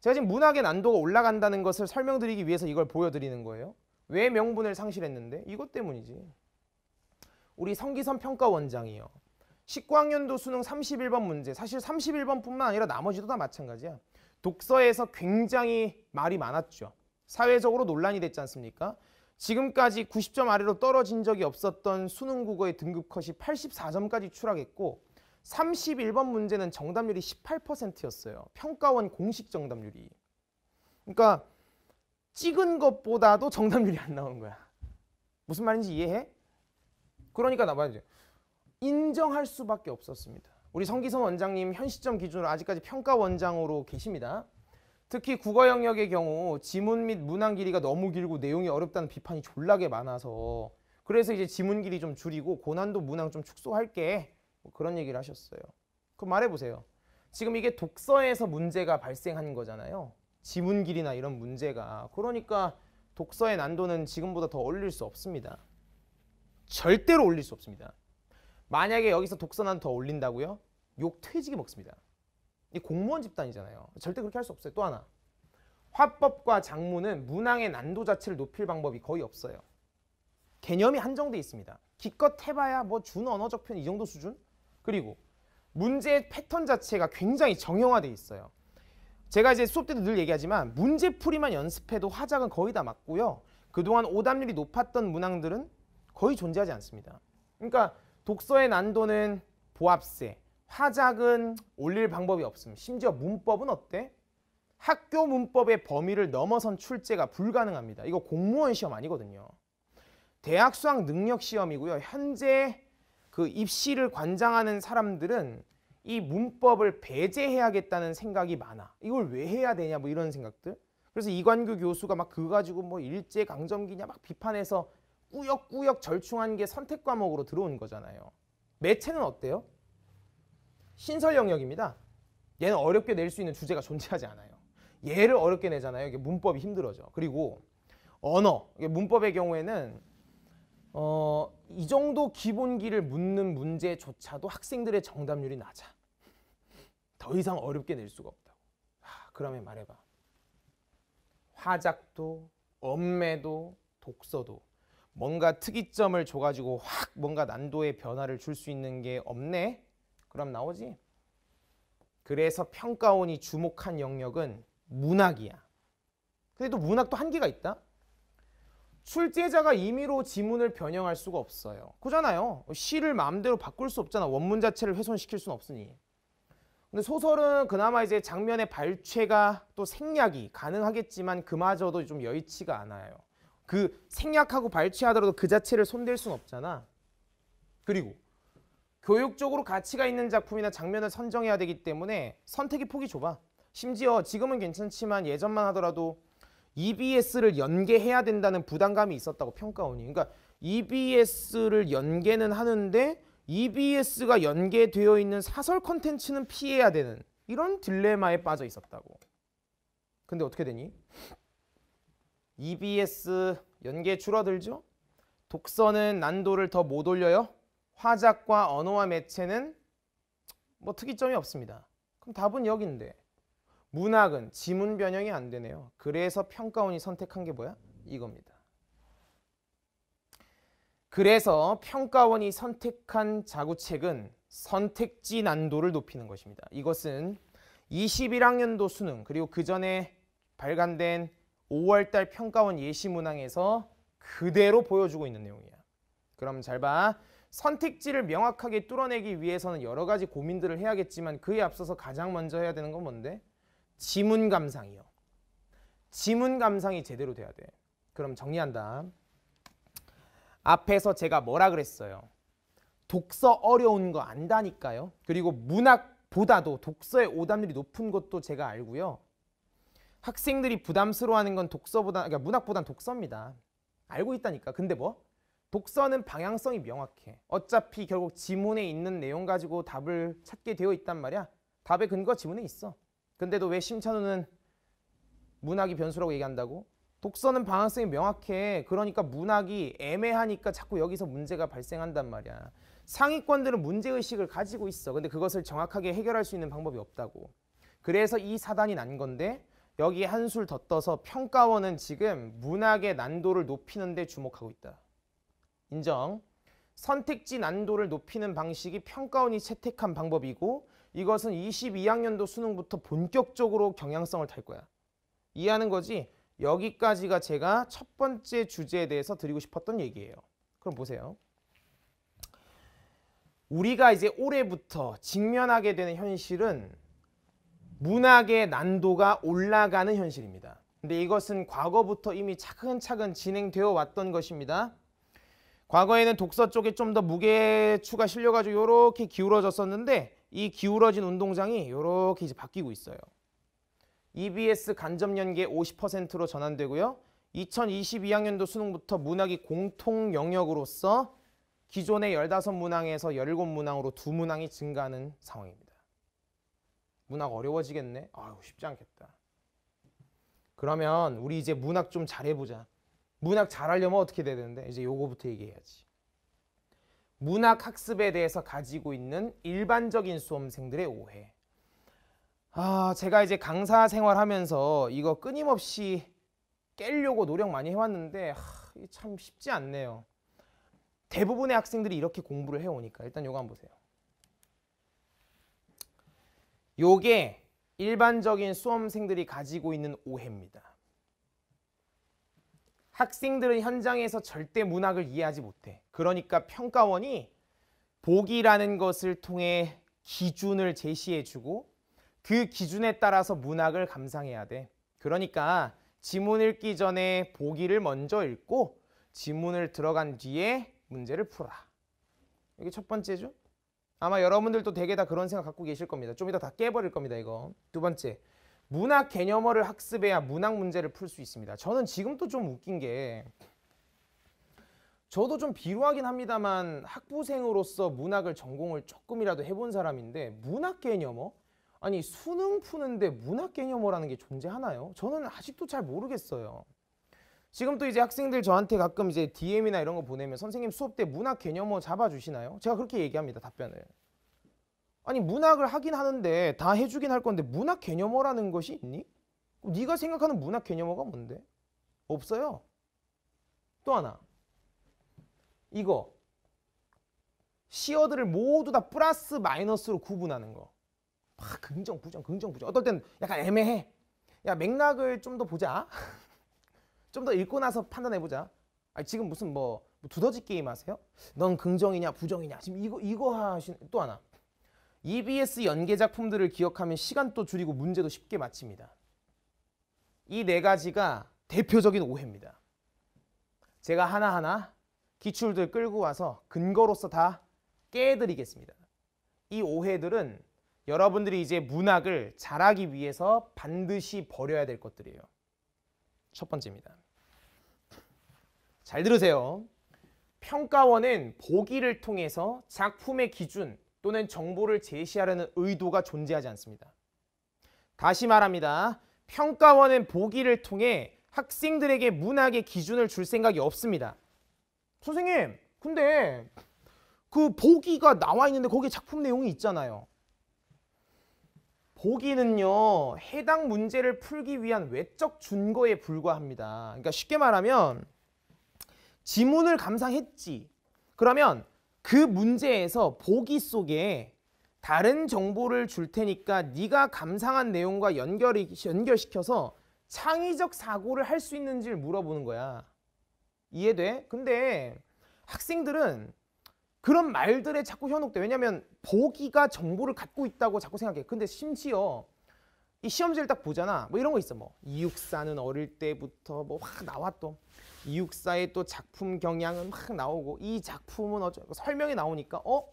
A: 제가 지금 문학의 난도가 올라간다는 것을 설명드리기 위해서 이걸 보여드리는 거예요. 왜 명분을 상실했는데? 이것 때문이지. 우리 성기선 평가원장이요. 19학년도 수능 31번 문제, 사실 31번뿐만 아니라 나머지도 다 마찬가지야. 독서에서 굉장히 말이 많았죠. 사회적으로 논란이 됐지 않습니까? 지금까지 90점 아래로 떨어진 적이 없었던 수능 국어의 등급 컷이 84점까지 추락했고 31번 문제는 정답률이 18%였어요. 평가원 공식 정답률이. 그러니까 찍은 것보다도 정답률이 안 나온 거야. 무슨 말인지 이해해? 그러니까 나봐야죠. 인정할 수밖에 없었습니다. 우리 성기선 원장님 현 시점 기준으로 아직까지 평가원장으로 계십니다. 특히 국어 영역의 경우 지문 및 문항 길이가 너무 길고 내용이 어렵다는 비판이 졸라게 많아서 그래서 이제 지문 길이 좀 줄이고 고난도 문항 좀 축소할게 뭐 그런 얘기를 하셨어요. 그럼 말해보세요. 지금 이게 독서에서 문제가 발생한 거잖아요. 지문 길이나 이런 문제가. 그러니까 독서의 난도는 지금보다 더 올릴 수 없습니다. 절대로 올릴 수 없습니다. 만약에 여기서 독서난 더 올린다고요? 욕퇴직이 먹습니다. 이 공무원 집단이잖아요. 절대 그렇게 할 수 없어요. 또 하나. 화법과 장문은 문항의 난도 자체를 높일 방법이 거의 없어요. 개념이 한정돼 있습니다. 기껏 해봐야 뭐 준 언어적 표현 이 정도 수준? 그리고 문제의 패턴 자체가 굉장히 정형화돼 있어요. 제가 이제 수업 때도 늘 얘기하지만 문제풀이만 연습해도 화작은 거의 다 맞고요. 그동안 오답률이 높았던 문항들은 거의 존재하지 않습니다. 그러니까 독서의 난도는 보합세, 화작은 올릴 방법이 없음. 심지어 문법은 어때? 학교 문법의 범위를 넘어선 출제가 불가능합니다. 이거 공무원 시험 아니거든요. 대학 수학 능력 시험이고요. 현재 그 입시를 관장하는 사람들은 이 문법을 배제해야겠다는 생각이 많아. 이걸 왜 해야 되냐 뭐 이런 생각들. 그래서 이관규 교수가 막 그거 가지고 뭐 일제강점기냐 막 비판해서 꾸역꾸역 절충한 게 선택 과목으로 들어온 거잖아요. 매체는 어때요? 신설 영역입니다. 얘는 어렵게 낼 수 있는 주제가 존재하지 않아요. 얘를 어렵게 내잖아요. 이게 문법이 힘들어져. 그리고 언어, 문법의 경우에는 어, 이 정도 기본기를 묻는 문제조차도 학생들의 정답률이 낮아. 더 이상 어렵게 낼 수가 없다고. 아, 그러면 말해봐. 화작도, 엄매도, 독서도 뭔가 특이점을 줘가지고 확 뭔가 난도의 변화를 줄 수 있는 게 없네? 그럼 나오지. 그래서 평가원이 주목한 영역은 문학이야. 근데 또 문학도 한계가 있다. 출제자가 임의로 지문을 변형할 수가 없어요. 그잖아요. 시를 마음대로 바꿀 수 없잖아. 원문 자체를 훼손시킬 수는 없으니. 근데 소설은 그나마 이제 장면의 발췌가 또 생략이 가능하겠지만 그마저도 좀 여의치가 않아요. 그 생략하고 발췌하더라도 그 자체를 손댈 수는 없잖아. 그리고 교육적으로 가치가 있는 작품이나 장면을 선정해야 되기 때문에 선택의 폭이 좁아. 심지어 지금은 괜찮지만 예전만 하더라도 EBS를 연계해야 된다는 부담감이 있었다고 평가원이. 그러니까 EBS를 연계는 하는데 EBS가 연계되어 있는 사설 컨텐츠는 피해야 되는 이런 딜레마에 빠져 있었다고. 근데 어떻게 되니? EBS 연계 줄어들죠? 독서는 난도를 더 못 올려요? 화작과 언어와 매체는 뭐 특이점이 없습니다. 그럼 답은 여기인데 문학은 지문 변형이 안 되네요. 그래서 평가원이 선택한 게 뭐야? 이겁니다. 그래서 평가원이 선택한 자구책은 선택지 난도를 높이는 것입니다. 이것은 21학년도 수능 그리고 그 전에 발간된 5월달 평가원 예시 문항에서 그대로 보여주고 있는 내용이야. 그럼 잘 봐. 선택지를 명확하게 뚫어내기 위해서는 여러 가지 고민들을 해야겠지만 그에 앞서서 가장 먼저 해야 되는 건 뭔데? 지문 감상이요. 지문 감상이 제대로 돼야 돼. 그럼 정리한다. 앞에서 제가 뭐라 그랬어요? 독서 어려운 거 안다니까요. 그리고 문학보다도 독서의 오답률이 높은 것도 제가 알고요. 학생들이 부담스러워하는 건 독서보다 그러니까 문학보단 독서입니다. 알고 있다니까. 근데 뭐 독서는 방향성이 명확해. 어차피 결국 지문에 있는 내용 가지고 답을 찾게 되어 있단 말이야. 답의 근거 지문에 있어. 근데도 왜 심찬우는 문학이 변수라고 얘기한다고? 독서는 방향성이 명확해. 그러니까 문학이 애매하니까 자꾸 여기서 문제가 발생한단 말이야. 상위권들은 문제의식을 가지고 있어. 근데 그것을 정확하게 해결할 수 있는 방법이 없다고. 그래서 이 사단이 난 건데 여기 한술 더 떠서 평가원은 지금 문학의 난도를 높이는 데 주목하고 있다. 인정. 선택지 난도를 높이는 방식이 평가원이 채택한 방법이고 이것은 22학년도 수능부터 본격적으로 경향성을 탈 거야. 이해하는 거지? 여기까지가 제가 첫 번째 주제에 대해서 드리고 싶었던 얘기예요. 그럼 보세요. 우리가 이제 올해부터 직면하게 되는 현실은 문학의 난도가 올라가는 현실입니다. 근데 이것은 과거부터 이미 차근차근 진행되어 왔던 것입니다. 과거에는 독서 쪽에 좀 더 무게추가 실려가지고 이렇게 기울어졌었는데 이 기울어진 운동장이 이렇게 이제 바뀌고 있어요. EBS 간접 연계 50%로 전환되고요. 2022학년도 수능부터 문학이 공통 영역으로서 기존의 15문항에서 17문항으로 두 문항이 증가하는 상황입니다. 문학 어려워지겠네? 아유 쉽지 않겠다. 그러면 우리 이제 문학 좀 잘해보자. 문학 잘하려면 어떻게 돼야 되는데 이제 요거부터 얘기해야지. 문학 학습에 대해서 가지고 있는 일반적인 수험생들의 오해. 아, 제가 이제 강사 생활하면서 이거 끊임없이 깰려고 노력 많이 해왔는데 하, 참 쉽지 않네요. 대부분의 학생들이 이렇게 공부를 해오니까 일단 요거 한번 보세요. 요게 일반적인 수험생들이 가지고 있는 오해입니다. 학생들은 현장에서 절대 문학을 이해하지 못해. 그러니까 평가원이 보기라는 것을 통해 기준을 제시해주고 그 기준에 따라서 문학을 감상해야 돼. 그러니까 지문 읽기 전에 보기를 먼저 읽고 지문을 들어간 뒤에 문제를 풀어라. 이게 첫 번째죠. 아마 여러분들도 대개 다 그런 생각 갖고 계실 겁니다. 좀 이따 다 깨버릴 겁니다, 이거. 두 번째, 문학 개념어를 학습해야 문학 문제를 풀 수 있습니다. 저는 지금도 좀 웃긴 게 저도 좀 비루하긴 합니다만 학부생으로서 문학을 전공을 조금이라도 해본 사람인데 문학 개념어? 아니 수능 푸는데 문학 개념어라는 게 존재하나요? 저는 아직도 잘 모르겠어요. 지금 또 이제 학생들 저한테 가끔 이제 DM이나 이런 거 보내면 선생님 수업 때 문학 개념어 잡아주시나요? 제가 그렇게 얘기합니다 답변을. 아니 문학을 하긴 하는데 다 해주긴 할 건데 문학 개념어라는 것이 있니? 네가 생각하는 문학 개념어가 뭔데? 없어요. 또 하나 이거 시어들을 모두 다 플러스 마이너스로 구분하는 거. 막 아, 긍정 부정 긍정 부정 어떨 땐 약간 애매해. 야 맥락을 좀 더 보자. 좀 더 읽고 나서 판단해 보자. 아 지금 무슨 뭐, 뭐 두더지 게임 하세요? 넌 긍정이냐 부정이냐 지금 이거 이거 하신 또 하나 EBS 연계 작품들을 기억하면 시간도 줄이고 문제도 쉽게 맞춥니다. 이 네 가지가 대표적인 오해입니다. 제가 하나하나 기출들 끌고 와서 근거로서 다 깨드리겠습니다. 이 오해들은 여러분들이 이제 문학을 잘하기 위해서 반드시 버려야 될 것들이에요. 첫 번째입니다. 잘 들으세요. 평가원은 보기를 통해서 작품의 기준, 또는 정보를 제시하려는 의도가 존재하지 않습니다. 다시 말합니다. 평가원은 보기를 통해 학생들에게 문학의 기준을 줄 생각이 없습니다. 선생님, 근데 그 보기가 나와 있는데 거기에 작품 내용이 있잖아요. 보기는요. 해당 문제를 풀기 위한 외적 준거에 불과합니다. 그러니까 쉽게 말하면 지문을 감상했지. 그러면 그 문제에서 보기 속에 다른 정보를 줄 테니까 네가 감상한 내용과 연결이, 연결시켜서 창의적 사고를 할 수 있는지를 물어보는 거야. 이해돼? 근데 학생들은 그런 말들에 자꾸 현혹돼. 왜냐면 보기가 정보를 갖고 있다고 자꾸 생각해. 근데 심지어 이 시험지를 딱 보잖아. 뭐 이런 거 있어. 뭐 이육사는 어릴 때부터 뭐확나왔던 이육사의 또 작품 경향은 막 나오고 이 작품은 어쩌고 설명이 나오니까 어?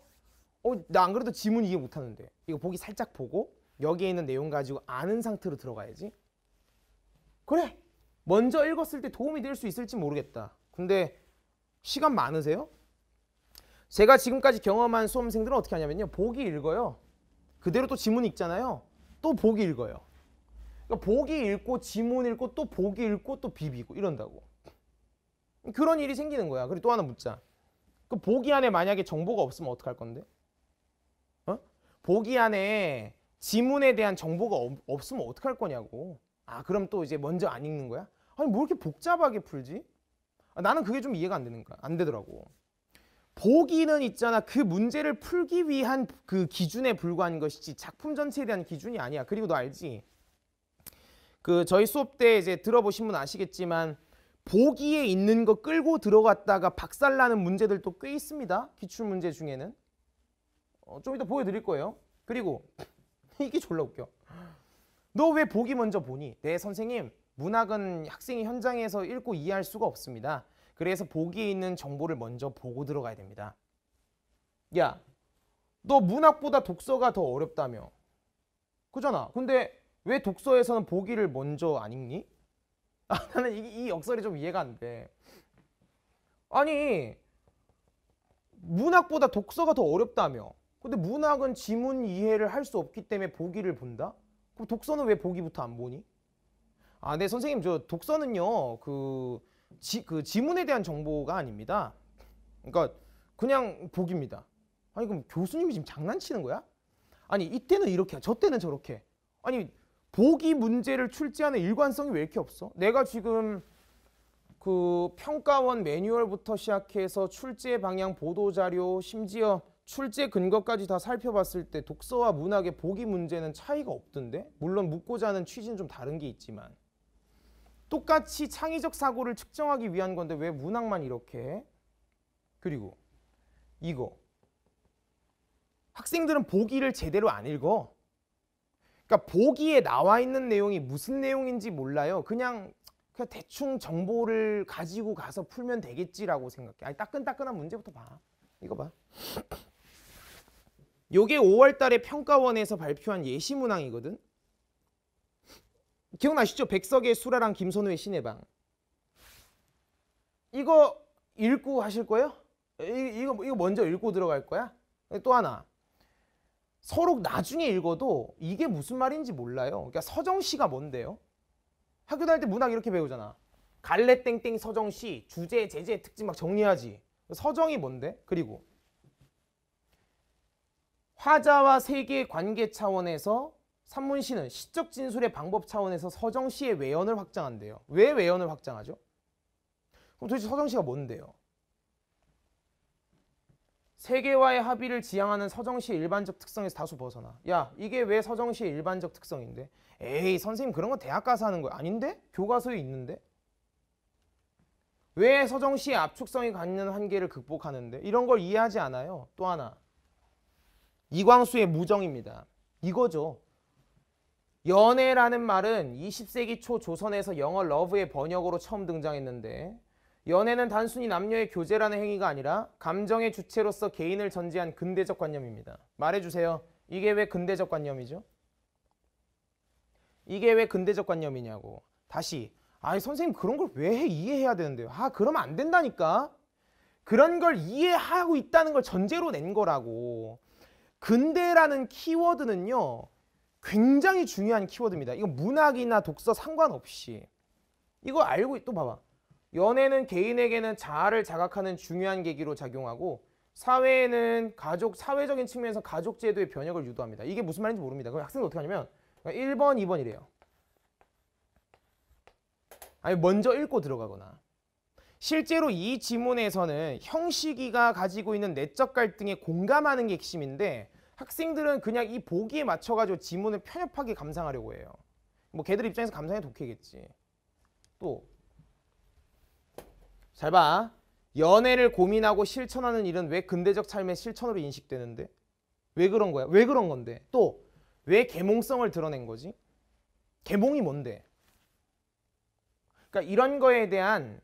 A: 어, 나 안 그래도 지문 이해 못하는데 이거 보기 살짝 보고 여기에 있는 내용 가지고 아는 상태로 들어가야지 그래 먼저 읽었을 때 도움이 될 수 있을지 모르겠다 근데 시간 많으세요? 제가 지금까지 경험한 수험생들은 어떻게 하냐면요 보기 읽어요 그대로 또 지문 읽잖아요 또 보기 읽어요 그러니까 보기 읽고 지문 읽고 또 보기 읽고 또 비비고 이런다고 그런 일이 생기는 거야. 그리고 또 하나 묻자. 그 보기 안에 만약에 정보가 없으면 어떡할 건데? 어? 보기 안에 지문에 대한 정보가 없, 없으면 어떡할 거냐고. 아 그럼 또 이제 먼저 안 읽는 거야? 아니 뭐 이렇게 복잡하게 풀지? 아, 나는 그게 좀 이해가 안 되는 거야. 안 되더라고. 보기는 있잖아 그 문제를 풀기 위한 그 기준에 불과한 것이지 작품 전체에 대한 기준이 아니야. 그리고 너 알지? 그 저희 수업 때 이제 들어보신 분 아시겠지만 보기에 있는 거 끌고 들어갔다가 박살나는 문제들도 꽤 있습니다. 기출문제 중에는. 어, 좀 이따 보여드릴 거예요. 그리고 이게 졸라 웃겨. 너 왜 보기 먼저 보니? 네 선생님 문학은 학생이 현장에서 읽고 이해할 수가 없습니다. 그래서 보기에 있는 정보를 먼저 보고 들어가야 됩니다. 야, 너 문학보다 독서가 더 어렵다며. 그잖아. 근데 왜 독서에서는 보기를 먼저 안 읽니? 아, 나는 이, 이 역설이 좀 이해가 안 돼. 아니 문학보다 독서가 더 어렵다며. 근데 문학은 지문 이해를 할 수 없기 때문에 보기를 본다? 그럼 독서는 왜 보기부터 안 보니? 아, 네 선생님 저 독서는요 그, 지, 그 지문에 대한 정보가 아닙니다. 그러니까 그냥 보기입니다. 아니 그럼 교수님이 지금 장난치는 거야? 아니 이때는 이렇게, 저 때는 저렇게. 아니 보기 문제를 출제하는 일관성이 왜 이렇게 없어? 내가 지금 그 평가원 매뉴얼부터 시작해서 출제 방향 보도 자료 심지어 출제 근거까지 다 살펴봤을 때 독서와 문학의 보기 문제는 차이가 없던데? 물론 묻고자 하는 취지는 좀 다른 게 있지만 똑같이 창의적 사고를 측정하기 위한 건데 왜 문학만 이렇게 해? 그리고 이거 학생들은 보기를 제대로 안 읽어 그러니까 보기에 나와 있는 내용이 무슨 내용인지 몰라요. 그냥 그냥 대충 정보를 가지고 가서 풀면 되겠지라고 생각해. 아니 따끈따끈한 문제부터 봐. 이거 봐. 요게 5월 달에 평가원에서 발표한 예시 문항이거든. 기억나시죠? 백석의 수라랑 김선우의 시내방. 이거 읽고 하실 거예요? 이, 이거 이거 먼저 읽고 들어갈 거야? 또 하나. 서로 나중에 읽어도 이게 무슨 말인지 몰라요. 그러니까 서정시가 뭔데요? 학교 다닐 때 문학 이렇게 배우잖아. 갈래 땡땡 서정시, 주제, 제재 특징 막 정리하지. 서정이 뭔데? 그리고 화자와 세계의 관계 차원에서 산문시는 시적 진술의 방법 차원에서 서정시의 외연을 확장한대요. 왜 외연을 확장하죠? 그럼 도대체 서정시가 뭔데요? 세계와의 합의를 지향하는 서정시의 일반적 특성에서 다소 벗어나. 야, 이게 왜 서정시의 일반적 특성인데? 에이, 선생님 그런 거 대학 가서 하는 거 아닌데? 교과서에 있는데? 왜 서정시의 압축성이 갖는 한계를 극복하는데? 이런 걸 이해하지 않아요. 또 하나. 이광수의 무정입니다. 이거죠. 연애라는 말은 20세기 초 조선에서 영어 러브의 번역으로 처음 등장했는데 연애는 단순히 남녀의 교제라는 행위가 아니라 감정의 주체로서 개인을 전제한 근대적 관념입니다. 말해주세요. 이게 왜 근대적 관념이죠? 이게 왜 근대적 관념이냐고. 다시 아니 선생님 그런 걸 왜 이해해야 되는데요. 아 그러면 안 된다니까. 그런 걸 이해하고 있다는 걸 전제로 낸 거라고. 근대라는 키워드는요. 굉장히 중요한 키워드입니다. 이거 문학이나 독서 상관없이. 이거 알고 또 봐봐. 연애는 개인에게는 자아를 자각하는 중요한 계기로 작용하고 사회에는 가족 사회적인 측면에서 가족 제도의 변혁을 유도합니다. 이게 무슨 말인지 모릅니다. 그럼 학생은 어떻게 하냐면 1번, 그러니까 2번이래요. 아니 먼저 읽고 들어가거나 실제로 이 지문에서는 형식이가 가지고 있는 내적 갈등에 공감하는 게 핵심인데 학생들은 그냥 이 보기에 맞춰가지고 지문을 편협하게 감상하려고 해요. 뭐 걔들 입장에서 감상이 독해겠지. 또잘 봐. 연애를 고민하고 실천하는 일은 왜 근대적 삶의 실천으로 인식되는데? 왜 그런 거야? 왜 그런 건데? 또 왜 개몽성을 드러낸 거지? 개몽이 뭔데? 그러니까 이런 거에 대한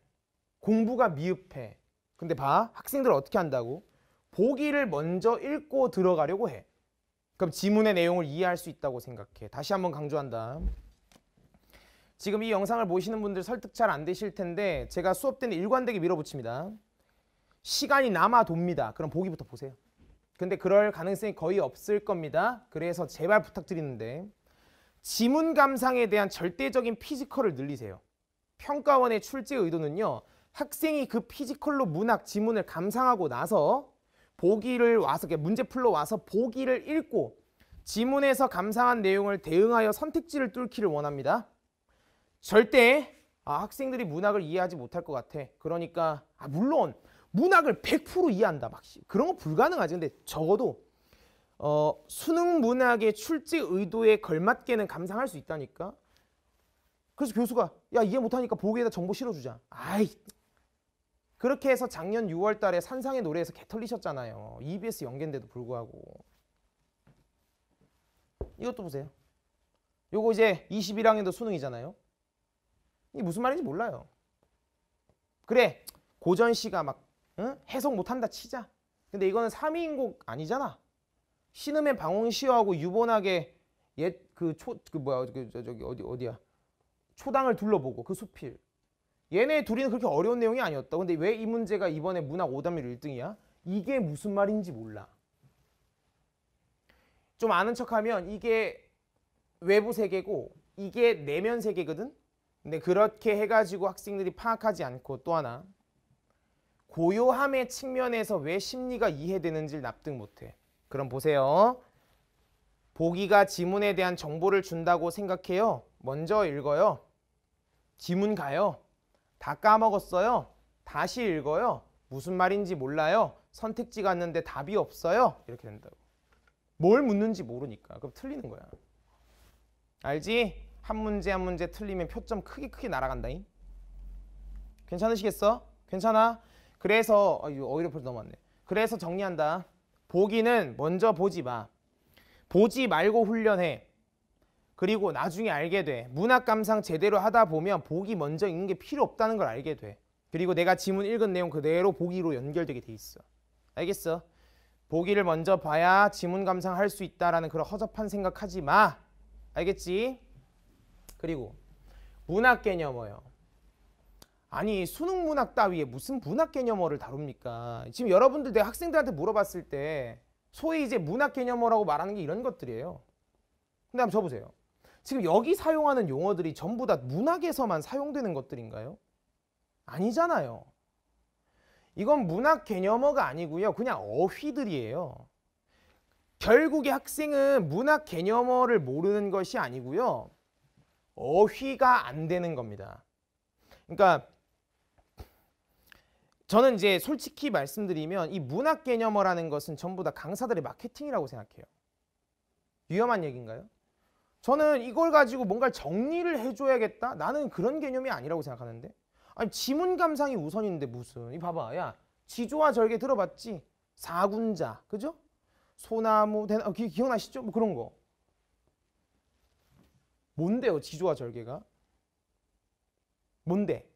A: 공부가 미흡해. 근데 봐. 학생들 어떻게 한다고? 보기를 먼저 읽고 들어가려고 해. 그럼 지문의 내용을 이해할 수 있다고 생각해. 다시 한번 강조한다. 음 지금 이 영상을 보시는 분들 설득 잘 안 되실 텐데 제가 수업 때는 일관되게 밀어붙입니다. 시간이 남아 돕니다. 그럼 보기부터 보세요. 근데 그럴 가능성이 거의 없을 겁니다. 그래서 제발 부탁드리는데 지문 감상에 대한 절대적인 피지컬을 늘리세요. 평가원의 출제 의도는요. 학생이 그 피지컬로 문학 지문을 감상하고 나서 보기를 와서 문제 풀러 와서 보기를 읽고 지문에서 감상한 내용을 대응하여 선택지를 뚫기를 원합니다. 절대 아, 학생들이 문학을 이해하지 못할 것 같아. 그러니까 아, 물론 문학을 100% 이해한다. 막 그런 거 불가능하지. 근데 적어도 어, 수능 문학의 출제 의도에 걸맞게는 감상할 수 있다니까. 그래서 교수가 야 이해 못하니까 보기에다 정보 실어주자. 아이 그렇게 해서 작년 6월 달에 산상의 노래에서 개털리셨잖아요. EBS 연계인데도 불구하고. 이것도 보세요. 요거 이제 21학년도 수능이잖아요. 이 무슨 말인지 몰라요. 그래 고전 씨가 막 응? 해석 못한다 치자. 근데 이거는 3인곡 아니잖아. 신음의 방홍시하고 유본하게 옛그 초그 그 뭐야 그 저, 저기 어디 어디야 초당을 둘러보고 그 수필 얘네 둘이는 그렇게 어려운 내용이 아니었다. 근데 왜 이 문제가 이번에 문학 오답률 1등이야? 이게 무슨 말인지 몰라. 좀 아는 척하면 이게 외부 세계고 이게 내면 세계거든. 근데 그렇게 해가지고 학생들이 파악하지 않고 또 하나 고요함의 측면에서 왜 심리가 이해되는지를 납득 못해. 그럼 보세요. 보기가 지문에 대한 정보를 준다고 생각해요. 먼저 읽어요. 지문 가요. 다 까먹었어요. 다시 읽어요. 무슨 말인지 몰라요. 선택지 갔는데 답이 없어요. 이렇게 된다고. 뭘 묻는지 모르니까. 그럼 틀리는 거야. 알지? 한 문제 한 문제 틀리면 표점 크게 크게 날아간다잉. 괜찮으시겠어? 괜찮아? 그래서 아유, 어이로 벌써 넘었네 그래서 정리한다. 보기는 먼저 보지 마. 보지 말고 훈련해. 그리고 나중에 알게 돼. 문학 감상 제대로 하다 보면 보기 먼저 읽는 게 필요 없다는 걸 알게 돼. 그리고 내가 지문 읽은 내용 그대로 보기로 연결되게 돼 있어. 알겠어? 보기를 먼저 봐야 지문 감상할 수 있다라는 그런 허접한 생각하지 마. 알겠지? 그리고 문학 개념어요. 아니 수능 문학 따위에 무슨 문학 개념어를 다룹니까? 지금 여러분들 내 학생들한테 물어봤을 때 소위 이제 문학 개념어라고 말하는 게 이런 것들이에요. 근데 한번 쳐보세요. 지금 여기 사용하는 용어들이 전부 다 문학에서만 사용되는 것들인가요? 아니잖아요. 이건 문학 개념어가 아니고요. 그냥 어휘들이에요. 결국에 학생은 문학 개념어를 모르는 것이 아니고요. 어휘가 안 되는 겁니다. 그러니까 저는 이제 솔직히 말씀드리면 이 문학 개념어라는 것은 전부 다 강사들의 마케팅이라고 생각해요. 위험한 얘기인가요? 저는 이걸 가지고 뭔가 정리를 해줘야겠다? 나는 그런 개념이 아니라고 생각하는데 아니 지문 감상이 우선인데 무슨 이 봐봐 야 지조와 절개 들어봤지? 사군자 그죠? 소나무 대나 어, 기, 기억나시죠? 뭐 그런 거 뭔데요? 지조와 절개가? 뭔데?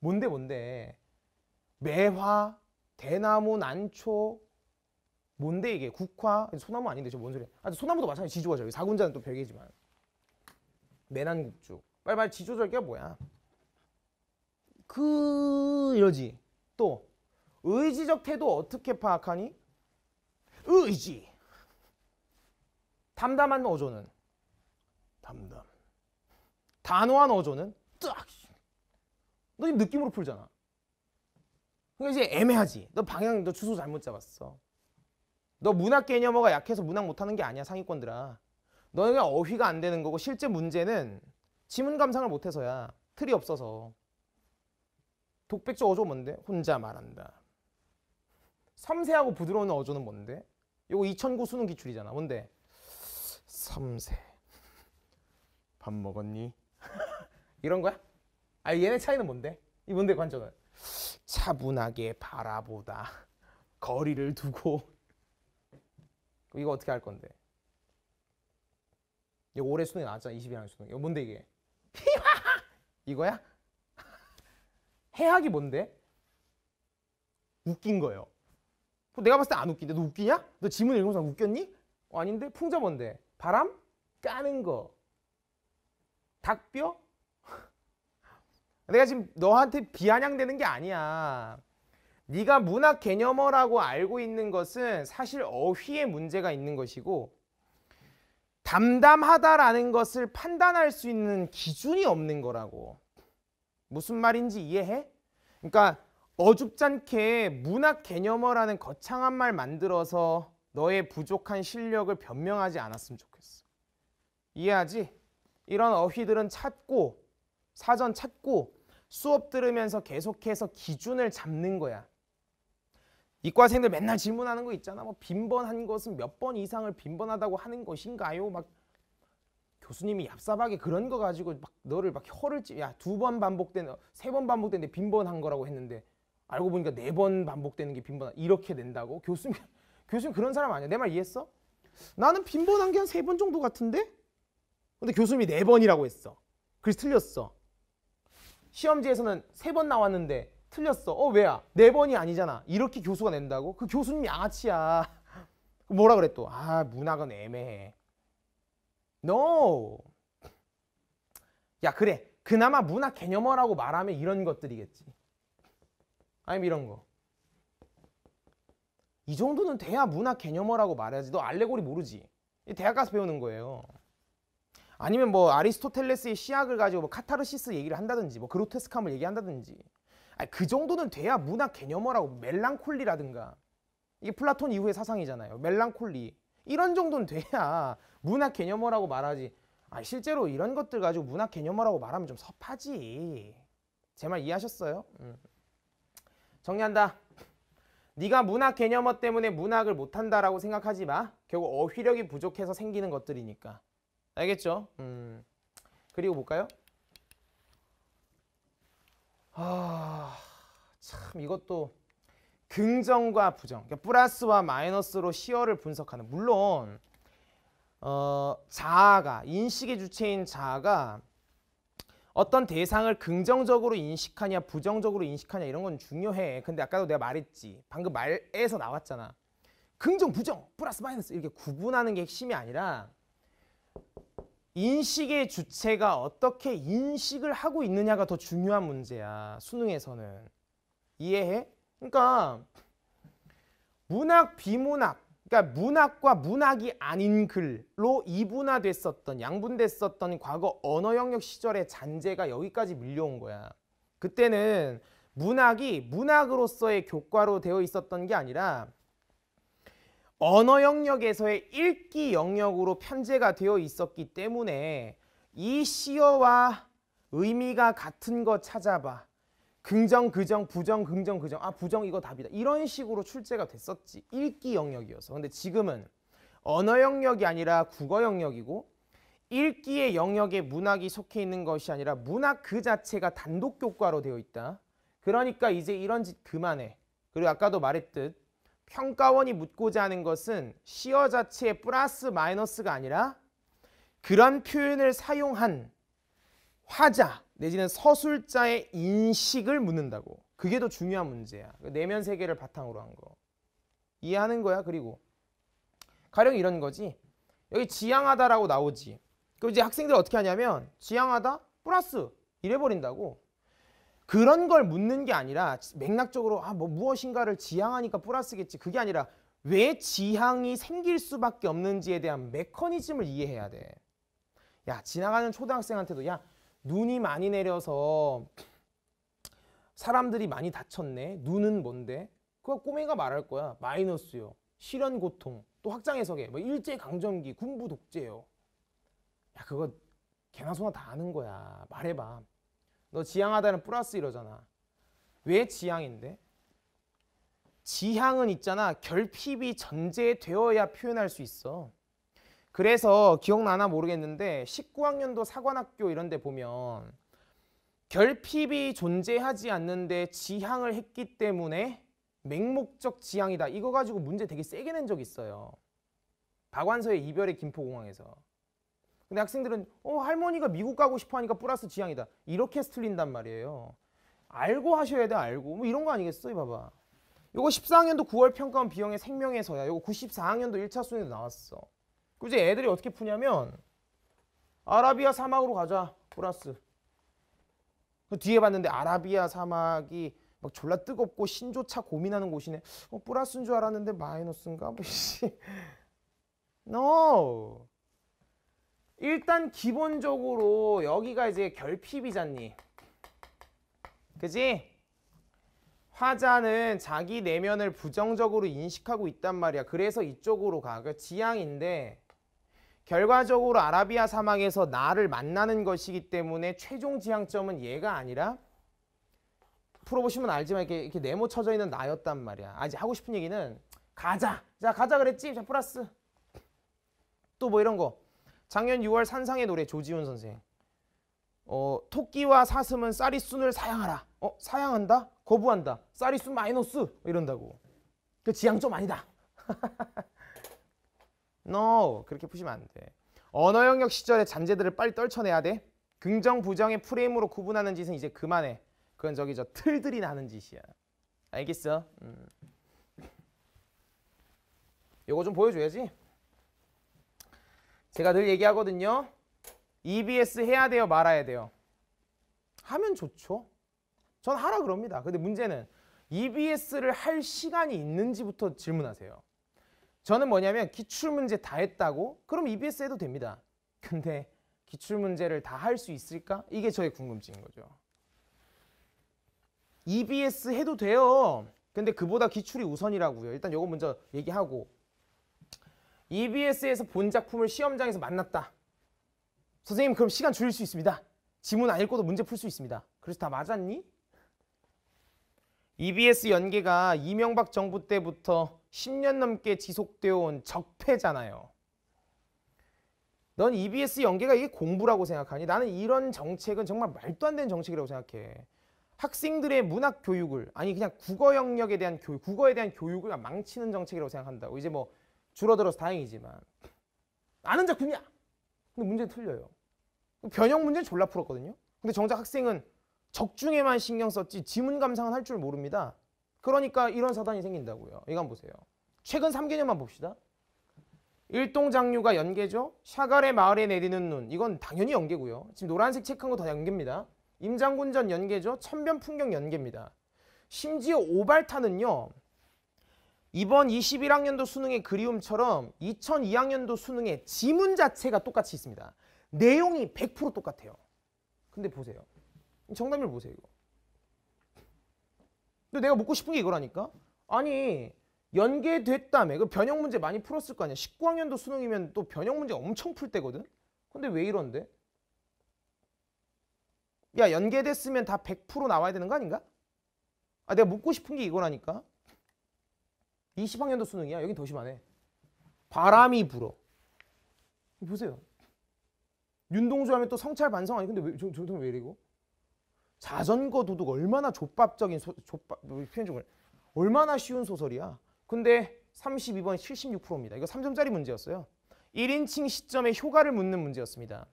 A: 뭔데 뭔데? 매화, 대나무, 난초, 뭔데 이게? 국화? 소나무 아닌데 저 뭔 소리야? 아, 소나무도 마찬가지 지조와 절개. 사군자는 또 별개지만. 매난국주. 빨리 빨리 지조 절개가 뭐야? 그 이러지. 또 의지적 태도 어떻게 파악하니? 의지. 담담한 어조는 담담. 단호한 어조는 딱. 너 지금 느낌으로 풀잖아. 그러니까 이제 애매하지. 너 방향, 너 주소 잘못 잡았어. 너 문학 개념어가 약해서 문학 못하는 게 아니야 상위권들아. 너네가 어휘가 안 되는 거고 실제 문제는 지문 감상을 못해서야. 틀이 없어서. 독백적 어조 뭔데? 혼자 말한다. 섬세하고 부드러운 어조는 뭔데? 요거 2009 수능 기출이잖아. 뭔데? 섬세. 밥 먹었니? 이런 거야? 아 얘네 차이는 뭔데? 이 뭔데 관전은? 차분하게 바라보다 거리를 두고 이거 어떻게 할 건데? 이거 올해 수능이 나왔잖아 22학년 수능 이거 뭔데 이게? 이거야? 해학이 뭔데? 웃긴 거예요 내가 봤을 때 안 웃긴데 너 웃기냐? 너 지문 읽으면서 웃겼니? 어, 아닌데? 풍자 뭔데? 바람? 까는 거 닭뼈? 내가 지금 너한테 비아냥되는 게 아니야. 네가 문학 개념어라고 알고 있는 것은 사실 어휘의 문제가 있는 것이고 담담하다라는 것을 판단할 수 있는 기준이 없는 거라고. 무슨 말인지 이해해? 그러니까 어줍잖게 문학 개념어라는 거창한 말 만들어서 너의 부족한 실력을 변명하지 않았으면 좋겠어. 이해하지? 이런 어휘들은 찾고 사전 찾고 수업 들으면서 계속해서 기준을 잡는 거야. 이과생들 맨날 질문하는 거 있잖아. 뭐 빈번한 것은 몇 번 이상을 빈번하다고 하는 것인가요? 막 교수님이 얍삽하게 그런 거 가지고 막 너를 막 혀를 찌. 야두 번 반복된 세 번 반복되는데 빈번한 거라고 했는데 알고 보니까 네 번 반복되는 게 빈번 이렇게 된다고 교수님 교수님 그런 사람 아니야. 내 말 이해했어? 나는 빈번한 게 한 세 번 정도 같은데 근데 교수님이 네 번이라고 했어. 그래서 틀렸어. 시험지에서는 세 번 나왔는데 틀렸어. 어 왜야? 네 번이 아니잖아. 이렇게 교수가 낸다고? 그 교수님 양아치야. 뭐라 그랬또? 아 문학은 애매해. No. 야 그래. 그나마 문학 개념어라고 말하면 이런 것들이겠지. 아니 이런 거. 이 정도는 돼야 문학 개념어라고 말해야지. 너 알레고리 모르지? 대학 가서 배우는 거예요. 아니면 뭐 아리스토텔레스의 시학을 가지고 뭐 카타르시스 얘기를 한다든지 뭐 그로테스캄을 크 얘기한다든지 아니, 그 정도는 돼야 문학 개념어라고 멜랑콜리라든가 이게 플라톤 이후의 사상이잖아요 멜랑콜리 이런 정도는 돼야 문학 개념어라고 말하지 아 실제로 이런 것들 가지고 문학 개념어라고 말하면 좀 섭하지 제 말 이해하셨어요? 음. 정리한다 네가 문학 개념어 때문에 문학을 못한다라고 생각하지 마 결국 어휘력이 부족해서 생기는 것들이니까 알겠죠? 음. 그리고 볼까요? 아, 참 이것도 긍정과 부정, 그러니까 플러스와 마이너스로 시어를 분석하는 물론 어, 자아가 인식의 주체인 자아가 어떤 대상을 긍정적으로 인식하냐 부정적으로 인식하냐 이런 건 중요해. 근데 아까도 내가 말했지. 방금 말에서 나왔잖아. 긍정 부정 플러스 마이너스 이렇게 구분하는 게 핵심이 아니라 인식의 주체가 어떻게 인식을 하고 있느냐가 더 중요한 문제야. 수능에서는. 이해해? 그러니까 문학 비문학 그러니까 문학과 문학이 아닌 글로 이분화됐었던 양분됐었던 과거 언어 영역 시절의 잔재가 여기까지 밀려온 거야. 그때는 문학이 문학으로서의 교과로 되어 있었던 게 아니라 언어 영역에서의 읽기 영역으로 편제가 되어 있었기 때문에 이 시어와 의미가 같은 거 찾아봐. 긍정, 그정, 부정, 긍정, 그정. 아, 부정 이거 답이다. 이런 식으로 출제가 됐었지. 읽기 영역이어서. 근데 지금은 언어 영역이 아니라 국어 영역이고 읽기의 영역에 문학이 속해 있는 것이 아니라 문학 그 자체가 단독 교과로 되어 있다. 그러니까 이제 이런 짓 그만해. 그리고 아까도 말했듯 평가원이 묻고자 하는 것은 시어 자체의 플러스 마이너스가 아니라 그런 표현을 사용한 화자 내지는 서술자의 인식을 묻는다고. 그게 더 중요한 문제야. 그 내면 세계를 바탕으로 한 거. 이해하는 거야 그리고. 가령 이런 거지. 여기 지향하다라고 나오지. 그럼 이제 학생들 어떻게 하냐면 지향하다 플러스 이래 버린다고. 그런 걸 묻는 게 아니라 맥락적으로 아뭐 무엇인가를 지향하니까 플러스겠지 그게 아니라 왜 지향이 생길 수밖에 없는지에 대한 메커니즘을 이해해야 돼. 야 지나가는 초등학생한테도 야 눈이 많이 내려서 사람들이 많이 다쳤네. 눈은 뭔데? 그거 꼬맹이가 말할 거야. 마이너스요. 실현 고통. 또 확장 해석에 뭐 일제 강점기, 군부 독재요. 야 그거 개나 소나 다 아는 거야. 말해봐. 너 지향하다는 플러스 이러잖아. 왜 지향인데? 지향은 있잖아. 결핍이 전제되어야 표현할 수 있어. 그래서 기억나나 모르겠는데 19학년도 사관학교 이런 데 보면 결핍이 존재하지 않는데 지향을 했기 때문에 맹목적 지향이다. 이거 가지고 문제 되게 세게 낸 적 있어요. 박완서의 이별의 김포공항에서. 근데 학생들은 어 할머니가 미국 가고 싶어 하니까 플러스 지향이다 이렇게 스틀린단 말이에요 알고 하셔야 돼 알고 뭐 이런 거 아니겠어 이봐봐 요거 14학년도 9월 평가원 비형의 생명에서야 요거 94학년도 1차 수능에 나왔어 그래서 애들이 어떻게 푸냐면 아라비아 사막으로 가자 플러스 그 뒤에 봤는데 아라비아 사막이 막 졸라 뜨겁고 신조차 고민하는 곳이네 어 플러스인 줄 알았는데 마이너스인가? 뭐 no 일단 기본적으로 여기가 이제 결핍이잖니. 그지? 화자는 자기 내면을 부정적으로 인식하고 있단 말이야. 그래서 이쪽으로 가. 그 지향인데 결과적으로 아라비아 사막에서 나를 만나는 것이기 때문에 최종 지향점은 얘가 아니라 풀어보시면 알지만 이렇게, 이렇게 네모 쳐져 있는 나였단 말이야. 아직 하고 싶은 얘기는 가자. 자 가자 그랬지. 자 플러스. 또 뭐 이런 거. 작년 6월 산상의 노래 조지훈 선생. 어, 토끼와 사슴은 쌀이 순을 사양하라. 어, 사양한다? 거부한다. 쌀이 순 마이너스 이런다고. 그 지향점 아니다. no. 그렇게 푸시면 안 돼. 언어 영역 시절의 잔재들을 빨리 떨쳐내야 돼. 긍정 부정의 프레임으로 구분하는 짓은 이제 그만해. 그건 저기 저 틀들이 나는 짓이야. 알겠어? 음. 요거 좀 보여줘야지. 제가 늘 얘기하거든요. EBS 해야 돼요, 말아야 돼요. 하면 좋죠. 전 하라 그럽니다. 근데 문제는 EBS를 할 시간이 있는지부터 질문하세요. 저는 뭐냐면 기출문제 다 했다고? 그럼 EBS 해도 됩니다. 근데 기출문제를 다 할 수 있을까? 이게 저의 궁금증인 거죠. EBS 해도 돼요. 근데 그보다 기출이 우선이라고요. 일단 요거 먼저 얘기하고 EBS에서 본 작품을 시험장에서 만났다. 선생님 그럼 시간 줄일 수 있습니다. 지문 안 읽고도 문제 풀 수 있습니다. 그래서 다 맞았니? EBS 연계가 이명박 정부 때부터 10년 넘게 지속되어 온 적폐잖아요. 넌 EBS 연계가 이게 공부라고 생각하니? 나는 이런 정책은 정말 말도 안 되는 정책이라고 생각해. 학생들의 문학 교육을 아니 그냥 국어 영역에 대한 교육, 국어에 대한 교육을 망치는 정책이라고 생각한다고. 이제 뭐 줄어들어서 다행이지만 아는 작품이야. 근데 문제는 틀려요. 변형 문제는 졸라 풀었거든요. 근데 정작 학생은 적중에만 신경 썼지 지문 감상은 할 줄 모릅니다. 그러니까 이런 사단이 생긴다고요. 이건 보세요. 최근 3개년만 봅시다. 일동장류가 연계죠. 샤갈의 마을에 내리는 눈. 이건 당연히 연계고요. 지금 노란색 체크한 거 다 연계입니다. 임장군전 연계죠. 천변 풍경 연계입니다. 심지어 오발타는요. 이번 21학년도 수능의 그리움처럼 2002학년도 수능의 지문 자체가 똑같이 있습니다. 내용이 100% 똑같아요. 근데 보세요. 정답을 보세요. 이거. 근데 내가 묻고 싶은 게 이거라니까. 아니 연계됐다며. 그 변형 문제 많이 풀었을 거 아니야. 19학년도 수능이면 또 변형 문제 엄청 풀 때거든. 근데 왜 이런데? 야 연계됐으면 다 100% 나와야 되는 거 아닌가? 아 내가 묻고 싶은 게 이거라니까. 20학년도 수능이야. 여긴 더 심하네. 바람이 불어. 보세요. 윤동주 하면 또 성찰 반성 아니 근데 왜, 저, 저, 저, 왜 이러고? 자전거 도둑 얼마나 족밥적인 소, 족밥 편중을 뭐 얼마나 쉬운 소설이야. 근데 32번 76%입니다. 이거 3점짜리 문제였어요. 1인칭 시점에 효과를 묻는 문제였습니다.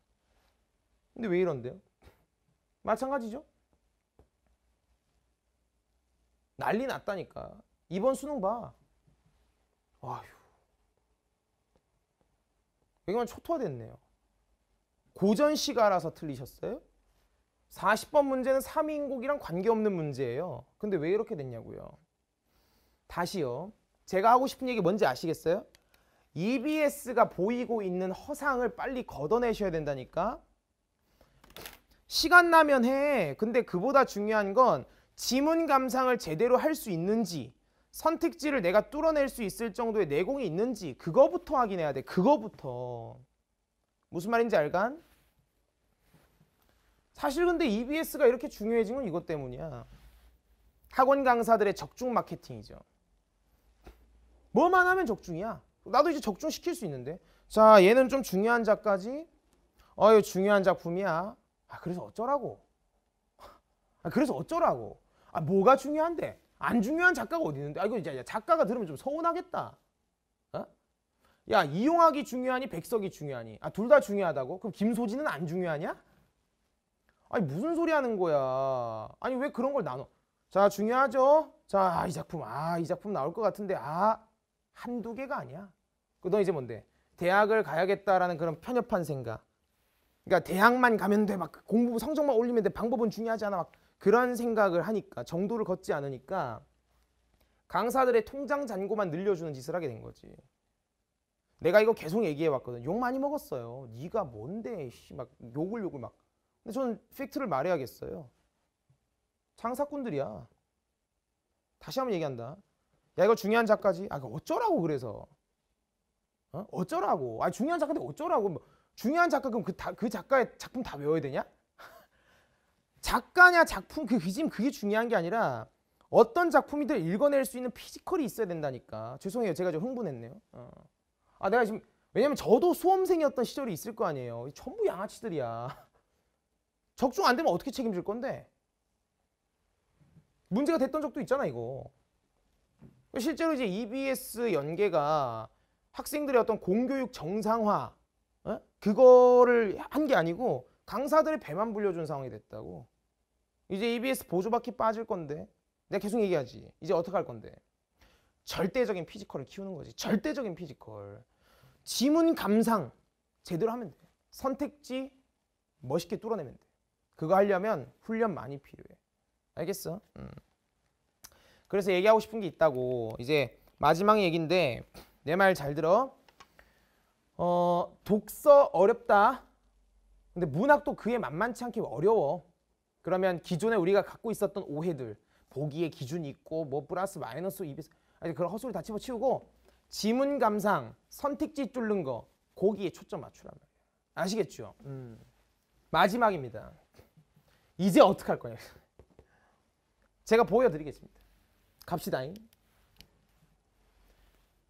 A: 근데 왜 이런데요? 마찬가지죠. 난리 났다니까. 이번 수능 봐. 아휴. 여기만 초토화됐네요. 고전 씨가 알서 틀리셨어요? 40번 문제는 3인곡이랑 관계없는 문제예요. 근데 왜 이렇게 됐냐고요. 다시요. 제가 하고 싶은 얘기 뭔지 아시겠어요? EBS가 보이고 있는 허상을 빨리 걷어내셔야 된다니까. 시간 나면 해. 근데 그보다 중요한 건 지문 감상을 제대로 할 수 있는지 선택지를 내가 뚫어낼 수 있을 정도의 내공이 있는지 그거부터 확인해야 돼. 그거부터. 무슨 말인지 알간? 사실 근데 EBS가 이렇게 중요해진 건 이것 때문이야. 학원 강사들의 적중 마케팅이죠. 뭐만 하면 적중이야. 나도 이제 적중시킬 수 있는데. 자, 얘는 좀 중요한 작까지 어유 중요한 작품이야. 아, 그래서 어쩌라고? 아, 그래서 어쩌라고? 아, 뭐가 중요한데? 안 중요한 작가가 어디 있는데? 아 이거 이제 작가가 들으면 좀 서운하겠다. 어? 야 이용학이 중요하니 백석이 중요하니? 아둘 다 중요하다고? 그럼 김소진은 안 중요하냐? 아니 무슨 소리 하는 거야? 아니 왜 그런 걸 나눠? 자 중요하죠. 자이 아, 작품 아이 작품 나올 것 같은데 아 한두 개가 아니야. 그너 이제 뭔데? 대학을 가야겠다라는 그런 편협한 생각. 그러니까 대학만 가면 돼. 막 그 공부 성적만 올리면 돼. 방법은 중요하지 않아. 막 그런 생각을 하니까 정도를 걷지 않으니까 강사들의 통장 잔고만 늘려주는 짓을 하게 된 거지. 내가 이거 계속 얘기해 왔거든. 욕 많이 먹었어요. 네가 뭔데 막 욕을 욕을 막. 근데 저는 팩트를 말해야겠어요. 장사꾼들이야. 다시 한번 얘기한다. 야 이거 중요한 작가지. 아 어쩌라고 그래서. 어? 어쩌라고. 아 중요한 작가인데 어쩌라고. 뭐 중요한 작가 그럼 그, 다, 그 작가의 작품 다 외워야 되냐? 작가냐 작품 그 지금 그게 중요한 게 아니라 어떤 작품이든 읽어낼 수 있는 피지컬이 있어야 된다니까. 죄송해요. 제가 좀 흥분했네요. 어. 아 내가 지금 왜냐면 저도 수험생이었던 시절이 있을 거 아니에요. 전부 양아치들이야. 적중 안 되면 어떻게 책임질 건데? 문제가 됐던 적도 있잖아 이거. 실제로 이제 EBS 연계가 학생들의 어떤 공교육 정상화 어? 그거를 한 게 아니고 강사들의 배만 불려준 상황이 됐다고. 이제 EBS 보조바퀴 빠질 건데 내가 계속 얘기하지. 이제 어떻게 할 건데. 절대적인 피지컬을 키우는 거지. 절대적인 피지컬. 지문 감상 제대로 하면 돼. 선택지 멋있게 뚫어내면 돼. 그거 하려면 훈련 많이 필요해. 알겠어? 음. 그래서 얘기하고 싶은 게 있다고. 이제 마지막 얘기인데 내 말 잘 들어. 어, 독서 어렵다. 근데 문학도 그에 만만치 않게 어려워. 그러면 기존에 우리가 갖고 있었던 오해들 보기에 기준이 있고 뭐 플러스 마이너스 입이 아니 그런 헛소리 다 집어치우고 지문 감상 선택지 뚫는 거 거기에 초점 맞추라말이에요 아시겠죠? 음. 마지막입니다. 이제 어떻게 할 거냐? 제가 보여드리겠습니다. 갑시다잉.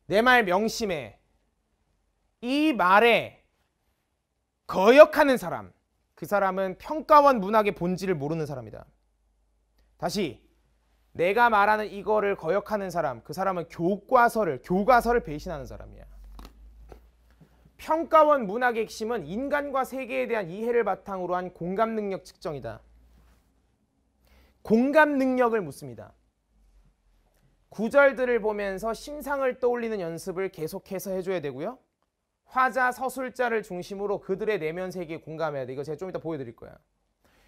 A: 내 말 명심해. 이 말에 거역하는 사람. 그 사람은 평가원 문학의 본질을 모르는 사람이다. 다시 내가 말하는 이거를 거역하는 사람, 그 사람은 교과서를 교과서를 배신하는 사람이야. 평가원 문학의 핵심은 인간과 세계에 대한 이해를 바탕으로 한 공감 능력 측정이다. 공감 능력을 묻습니다. 구절들을 보면서 심상을 떠올리는 연습을 계속해서 해줘야 되고요. 화자, 서술자를 중심으로 그들의 내면 세계에 공감해야 돼. 이거 제가 좀 이따 보여드릴 거야.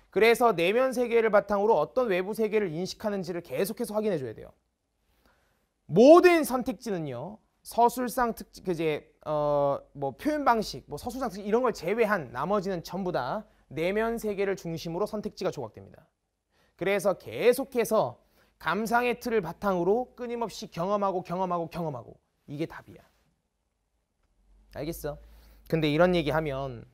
A: 그래서 내면 세계를 바탕으로 어떤 외부 세계를 인식하는지를 계속해서 확인해 줘야 돼요. 모든 선택지는요. 서술상 특 그 이제 어 뭐 표현 방식, 뭐 서술상 특징 이런 걸 제외한 나머지는 전부 다 내면 세계를 중심으로 선택지가 조각됩니다. 그래서 계속해서 감상의 틀을 바탕으로 끊임없이 경험하고 경험하고 경험하고 이게 답이야. 알겠어? 근데 이런 얘기 하면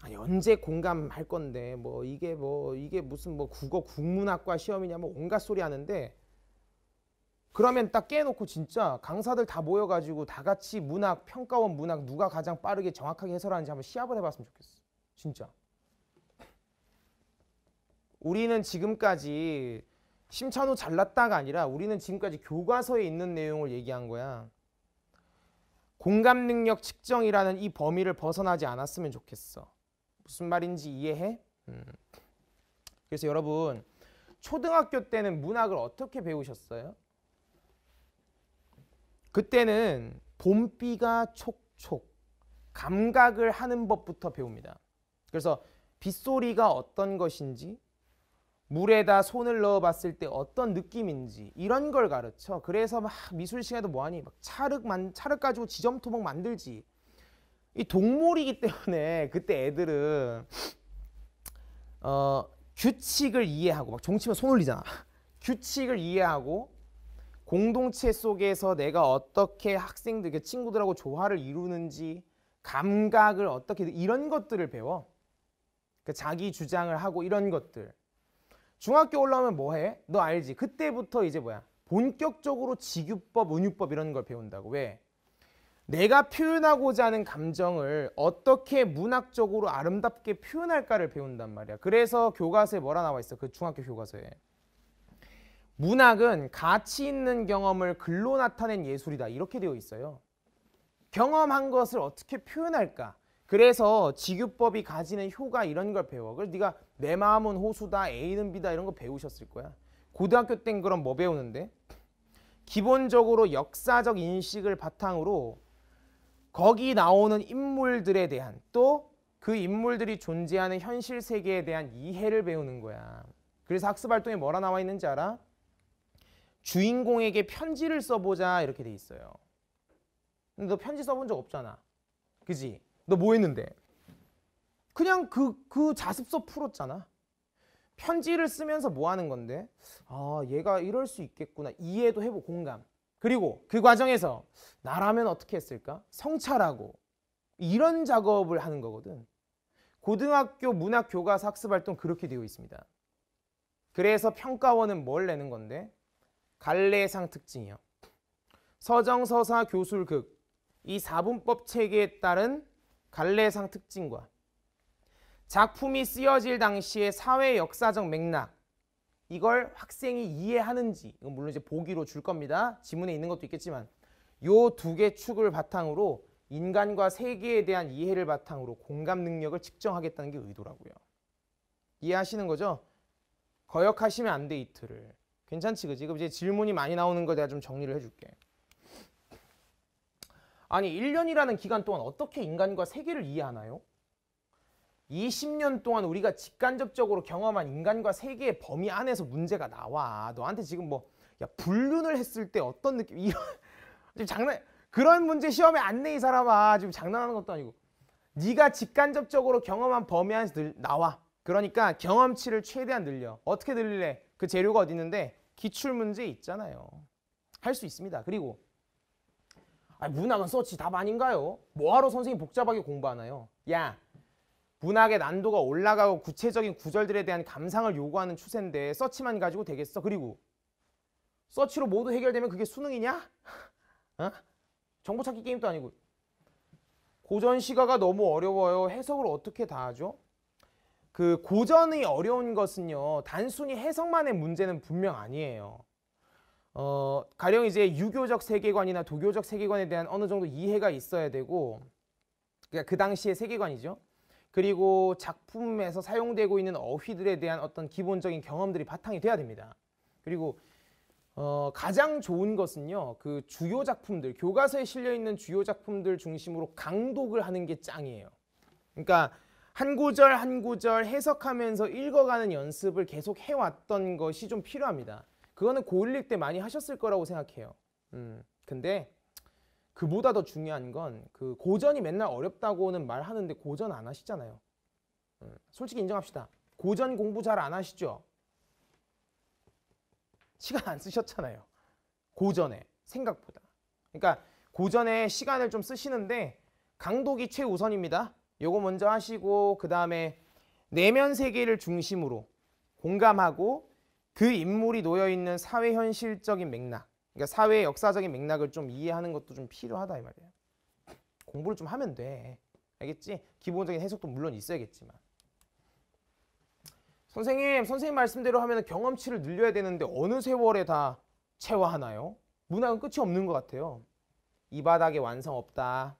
A: 아니 언제 공감할 건데 뭐 이게 뭐 이게 무슨 뭐 국어 국문학과 시험이냐 뭐 온갖 소리 하는데 그러면 딱 깨놓고 진짜 강사들 다 모여가지고 다 같이 문학 평가원 문학 누가 가장 빠르게 정확하게 해설하는지 한번 시합을 해봤으면 좋겠어 진짜 우리는 지금까지 심찬호 잘났다가 아니라 우리는 지금까지 교과서에 있는 내용을 얘기한 거야 공감 능력 측정이라는 이 범위를 벗어나지 않았으면 좋겠어. 무슨 말인지 이해해? 음. 그래서 여러분 초등학교 때는 문학을 어떻게 배우셨어요? 그때는 봄비가 촉촉 감각을 하는 법부터 배웁니다. 그래서 빗소리가 어떤 것인지 물에다 손을 넣어봤을 때 어떤 느낌인지 이런 걸 가르쳐. 그래서 막 미술 시간에도 뭐하니 막 찰흙만 찰흙 가지고 지점토막 만들지. 이 동물이기 때문에 그때 애들은 어, 규칙을 이해하고 막 종치면 손 올리잖아. 규칙을 이해하고 공동체 속에서 내가 어떻게 학생들, 그 친구들하고 조화를 이루는지 감각을 어떻게 이런 것들을 배워. 그 자기 주장을 하고 이런 것들. 중학교 올라오면 뭐해? 너 알지? 그때부터 이제 뭐야? 본격적으로 직유법, 은유법 이런 걸 배운다고. 왜? 내가 표현하고자 하는 감정을 어떻게 문학적으로 아름답게 표현할까를 배운단 말이야. 그래서 교과서에 뭐라 나와 있어? 그 중학교 교과서에. 문학은 가치 있는 경험을 글로 나타낸 예술이다. 이렇게 되어 있어요. 경험한 것을 어떻게 표현할까? 그래서 직유법이 가지는 효과 이런 걸 배워. 그래서 네가 내 마음은 호수다, A는 B다 이런 거 배우셨을 거야. 고등학교 땐 그럼 뭐 배우는데? 기본적으로 역사적 인식을 바탕으로 거기 나오는 인물들에 대한 또 그 인물들이 존재하는 현실 세계에 대한 이해를 배우는 거야. 그래서 학습 활동에 뭐라 나와 있는지 알아? 주인공에게 편지를 써보자 이렇게 돼 있어요. 근데 너 편지 써본 적 없잖아. 그지? 너뭐 했는데? 그냥 그, 그 자습서 풀었잖아. 편지를 쓰면서 뭐 하는 건데? 아, 얘가 이럴 수 있겠구나. 이해도 해보 공감. 그리고 그 과정에서 나라면 어떻게 했을까? 성찰하고 이런 작업을 하는 거거든. 고등학교 문학 교과서 학습 활동 그렇게 되어 있습니다. 그래서 평가원은 뭘 내는 건데? 갈래상 특징이요. 서정서사 교술극 이 사분법 체계에 따른 갈래상 특징과 작품이 쓰여질 당시의 사회 역사적 맥락 이걸 학생이 이해하는지 이건 물론 이제 보기로 줄 겁니다. 지문에 있는 것도 있겠지만 요두개 축을 바탕으로 인간과 세계에 대한 이해를 바탕으로 공감 능력을 측정하겠다는 게 의도라고요. 이해하시는 거죠? 거역하시면 안 돼 이틀을. 괜찮지 그지? 그럼 이제 질문이 많이 나오는 거에 대좀 정리를 해줄게. 아니 1년이라는 기간 동안 어떻게 인간과 세계를 이해하나요? 20년 동안 우리가 직간접적으로 경험한 인간과 세계의 범위 안에서 문제가 나와. 너한테 지금 뭐, 야, 불륜을 했을 때 어떤 느낌, 이런, 지금 장난, 그런 문제 시험에 안내이 사람아. 지금 장난하는 것도 아니고. 네가 직간접적으로 경험한 범위 안에서 늘, 나와. 그러니까 경험치를 최대한 늘려. 어떻게 늘릴래? 그 재료가 어디 있는데? 기출문제 있잖아요. 할 수 있습니다. 그리고 아니, 문학은 서치 답 아닌가요? 뭐하러 선생님 복잡하게 공부하나요? 야, 문학의 난도가 올라가고 구체적인 구절들에 대한 감상을 요구하는 추세인데 서치만 가지고 되겠어? 그리고 서치로 모두 해결되면 그게 수능이냐? 어? 정보 찾기 게임도 아니고 고전 시가가 너무 어려워요. 해석을 어떻게 다 하죠? 그 고전의 어려운 것은요. 단순히 해석만의 문제는 분명 아니에요. 어, 가령 이제 유교적 세계관이나 도교적 세계관에 대한 어느 정도 이해가 있어야 되고 그러니까 그 당시의 세계관이죠. 그리고 작품에서 사용되고 있는 어휘들에 대한 어떤 기본적인 경험들이 바탕이 돼야 됩니다. 그리고 어, 가장 좋은 것은요. 그 주요 작품들, 교과서에 실려 있는 주요 작품들 중심으로 강독을 하는 게 짱이에요. 그러니까 한 구절 한 구절 해석하면서 읽어가는 연습을 계속 해왔던 것이 좀 필요합니다. 그거는 고1일 때 많이 하셨을 거라고 생각해요. 음, 근데 그보다 더 중요한 건 그 고전이 맨날 어렵다고는 말하는데 고전 안 하시잖아요. 음, 솔직히 인정합시다. 고전 공부 잘 안 하시죠? 시간 안 쓰셨잖아요. 고전에 생각보다. 그러니까 고전에 시간을 좀 쓰시는데 강독이 최우선입니다. 요거 먼저 하시고 그 다음에 내면 세계를 중심으로 공감하고 그 인물이 놓여 있는 사회 현실적인 맥락, 그러니까 사회 역사적인 맥락을 좀 이해하는 것도 좀 필요하다 이 말이에요. 공부를 좀 하면 돼. 알겠지? 기본적인 해석도 물론 있어야겠지만. 선생님, 선생님 말씀대로 하면 경험치를 늘려야 되는데 어느 세월에 다 체화하나요? 문학은 끝이 없는 것 같아요. 이 바닥에 완성 없다.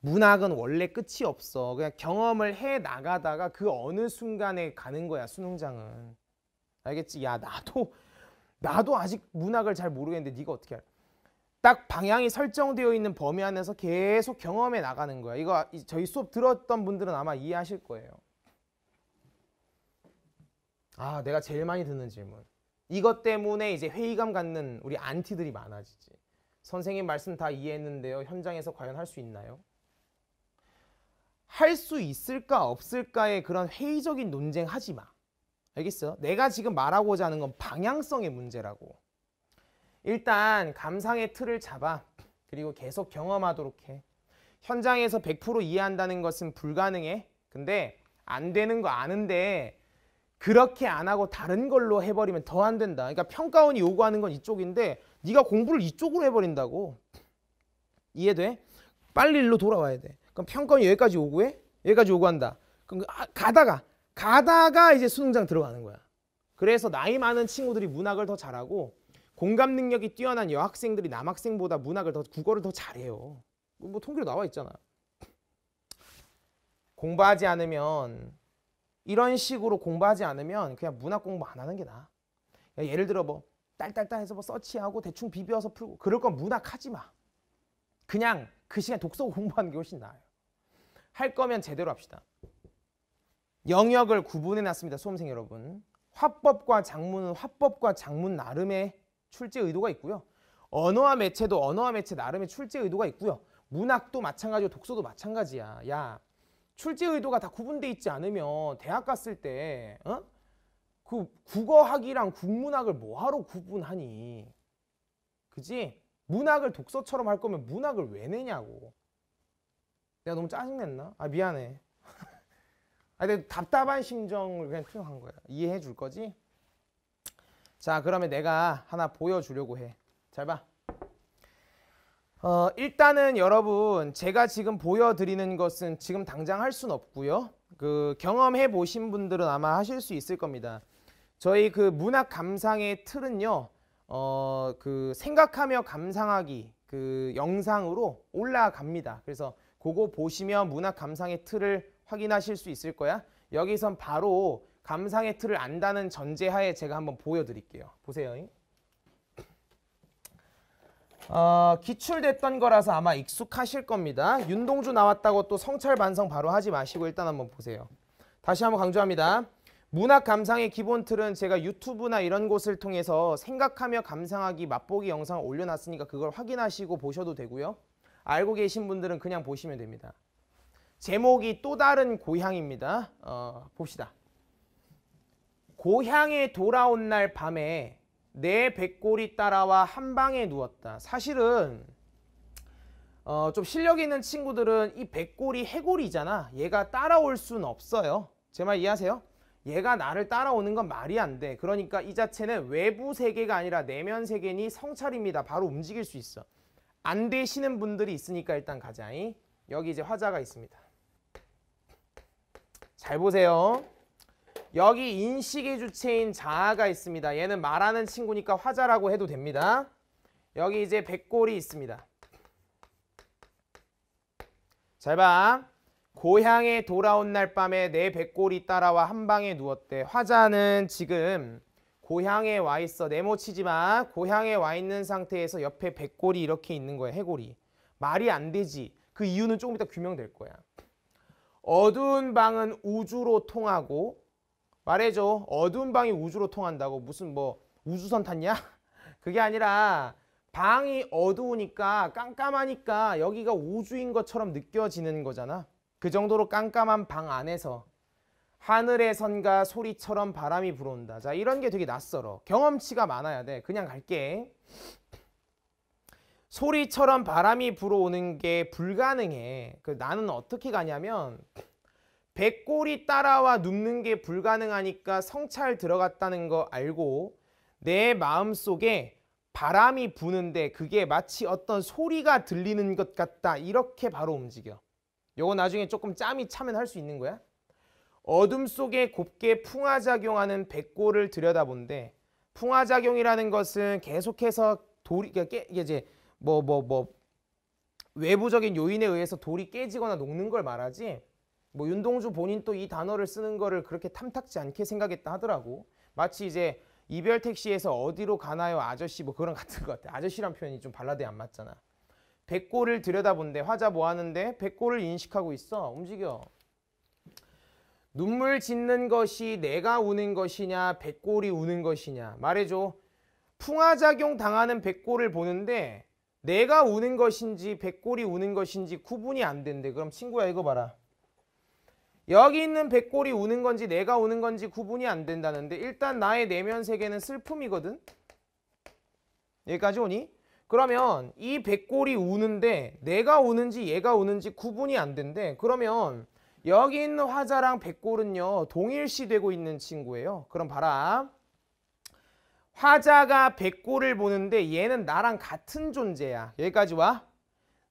A: 문학은 원래 끝이 없어. 그냥 경험을 해 나가다가 그 어느 순간에 가는 거야, 수능장은. 알겠지? 야 나도 나도 아직 문학을 잘 모르겠는데 네가 어떻게 알? 딱 방향이 설정되어 있는 범위 안에서 계속 경험해 나가는 거야. 이거 저희 수업 들었던 분들은 아마 이해하실 거예요. 아, 내가 제일 많이 듣는 질문. 이것 때문에 이제 회의감 갖는 우리 안티들이 많아지지. 선생님 말씀 다 이해했는데요. 현장에서 과연 할 수 있나요? 할 수 있을까 없을까의 그런 회의적인 논쟁 하지 마. 알겠어? 내가 지금 말하고자 하는 건 방향성의 문제라고. 일단 감상의 틀을 잡아. 그리고 계속 경험하도록 해. 현장에서 100% 이해한다는 것은 불가능해. 근데 안 되는 거 아는데 그렇게 안 하고 다른 걸로 해버리면 더 안 된다. 그러니까 평가원이 요구하는 건 이쪽인데 네가 공부를 이쪽으로 해버린다고. 이해돼? 빨리 일로 돌아와야 돼. 그럼 평가원이 여기까지 요구해? 여기까지 요구한다. 그럼 아, 가다가 가다가 이제 수능장 들어가는 거야. 그래서 나이 많은 친구들이 문학을 더 잘하고 공감 능력이 뛰어난 여학생들이 남학생보다 문학을 더 국어를 더 잘해요. 뭐 통계로 나와 있잖아. 공부하지 않으면 이런 식으로 공부하지 않으면 그냥 문학 공부 안 하는 게 나아. 그러니까 예를 들어 뭐 딸딸딸 해서 뭐 서치하고 대충 비벼서 풀고 그럴 건 문학 하지 마. 그냥 그 시간 독서 공부하는 게 훨씬 나아요. 할 거면 제대로 합시다. 영역을 구분해 놨습니다. 수험생 여러분. 화법과 작문은 화법과 작문 나름의 출제 의도가 있고요. 언어와 매체도 언어와 매체 나름의 출제 의도가 있고요. 문학도 마찬가지고 독서도 마찬가지야. 야, 출제 의도가 다 구분돼 있지 않으면 대학 갔을 때 어? 그 국어학이랑 국문학을 뭐하러 구분하니? 그지? 문학을 독서처럼 할 거면 문학을 왜 내냐고. 내가 너무 짜증냈나? 아 미안해. 아, 근데 답답한 심정을 그냥 투영한 거예요 이해해 줄 거지? 자, 그러면 내가 하나 보여주려고 해. 잘 봐. 어, 일단은 여러분 제가 지금 보여드리는 것은 지금 당장 할 순 없고요. 그 경험해 보신 분들은 아마 하실 수 있을 겁니다. 저희 그 문학 감상의 틀은요. 어, 그 생각하며 감상하기 그 영상으로 올라갑니다. 그래서 그거 보시면 문학 감상의 틀을 확인하실 수 있을 거야. 여기선 바로 감상의 틀을 안다는 전제하에 제가 한번 보여드릴게요. 보세요. 어, 기출됐던 거라서 아마 익숙하실 겁니다. 윤동주 나왔다고 또 성찰 반성 바로 하지 마시고 일단 한번 보세요. 다시 한번 강조합니다. 문학 감상의 기본 틀은 제가 유튜브나 이런 곳을 통해서 생각하며 감상하기 맛보기 영상을 올려놨으니까 그걸 확인하시고 보셔도 되고요. 알고 계신 분들은 그냥 보시면 됩니다. 제목이 또 다른 고향입니다. 어, 봅시다. 고향에 돌아온 날 밤에 내 백골이 따라와 한 방에 누웠다. 사실은 어, 좀 실력 있는 친구들은 이 백골이 해골이잖아. 얘가 따라올 순 없어요. 제 말 이해하세요? 얘가 나를 따라오는 건 말이 안 돼. 그러니까 이 자체는 외부 세계가 아니라 내면 세계니 성찰입니다. 바로 움직일 수 있어. 안 되시는 분들이 있으니까 일단 가자 여기 이제 화자가 있습니다. 잘 보세요. 여기 인식의 주체인 자아가 있습니다. 얘는 말하는 친구니까 화자라고 해도 됩니다. 여기 이제 백골이 있습니다. 잘 봐. 고향에 돌아온 날 밤에 내 백골이 따라와 한 방에 누웠대. 화자는 지금 고향에 와 있어. 네모 치지 마. 고향에 와 있는 상태에서 옆에 백골이 이렇게 있는 거야. 해골이. 말이 안 되지. 그 이유는 조금 이따 규명될 거야. 어두운 방은 우주로 통하고 말해줘 어두운 방이 우주로 통한다고 무슨 뭐 우주선 탔냐? 그게 아니라 방이 어두우니까 깜깜하니까 여기가 우주인 것처럼 느껴지는 거잖아. 그 정도로 깜깜한 방 안에서 하늘에선가 소리처럼 바람이 불어온다. 자 이런 게 되게 낯설어. 경험치가 많아야 돼. 그냥 갈게. 소리처럼 바람이 불어오는 게 불가능해. 그 나는 어떻게 가냐면 백골이 따라와 눕는 게 불가능하니까 성찰 들어갔다는 거 알고 내 마음속에 바람이 부는데 그게 마치 어떤 소리가 들리는 것 같다. 이렇게 바로 움직여. 요거 나중에 조금 짬이 차면 할 수 있는 거야. 어둠 속에 곱게 풍화작용하는 백골을 들여다본데 풍화작용이라는 것은 계속해서 돌이 그러니까 이게 이제 뭐 뭐, 뭐 외부적인 요인에 의해서 돌이 깨지거나 녹는 걸 말하지 뭐 윤동주 본인도 이 단어를 쓰는 거를 그렇게 탐탁지 않게 생각했다 하더라고 마치 이제 이별 택시에서 어디로 가나요 아저씨 뭐 그런 같은 것 같아 아저씨란 표현이 좀 발라드에 안 맞잖아 백골을 들여다본대 화자 뭐하는데 백골을 인식하고 있어 움직여 눈물 짓는 것이 내가 우는 것이냐 백골이 우는 것이냐 말해줘 풍화작용 당하는 백골을 보는데 내가 우는 것인지 백골이 우는 것인지 구분이 안 된대. 그럼 친구야 이거 봐라. 여기 있는 백골이 우는 건지 내가 우는 건지 구분이 안 된다는데 일단 나의 내면 세계는 슬픔이거든. 여기까지 오니? 그러면 이 백골이 우는데 내가 우는지 얘가 우는지 구분이 안 된대. 그러면 여기 있는 화자랑 백골은요 동일시 되고 있는 친구예요. 그럼 봐라. 화자가 백골을 보는데 얘는 나랑 같은 존재야. 여기까지 와.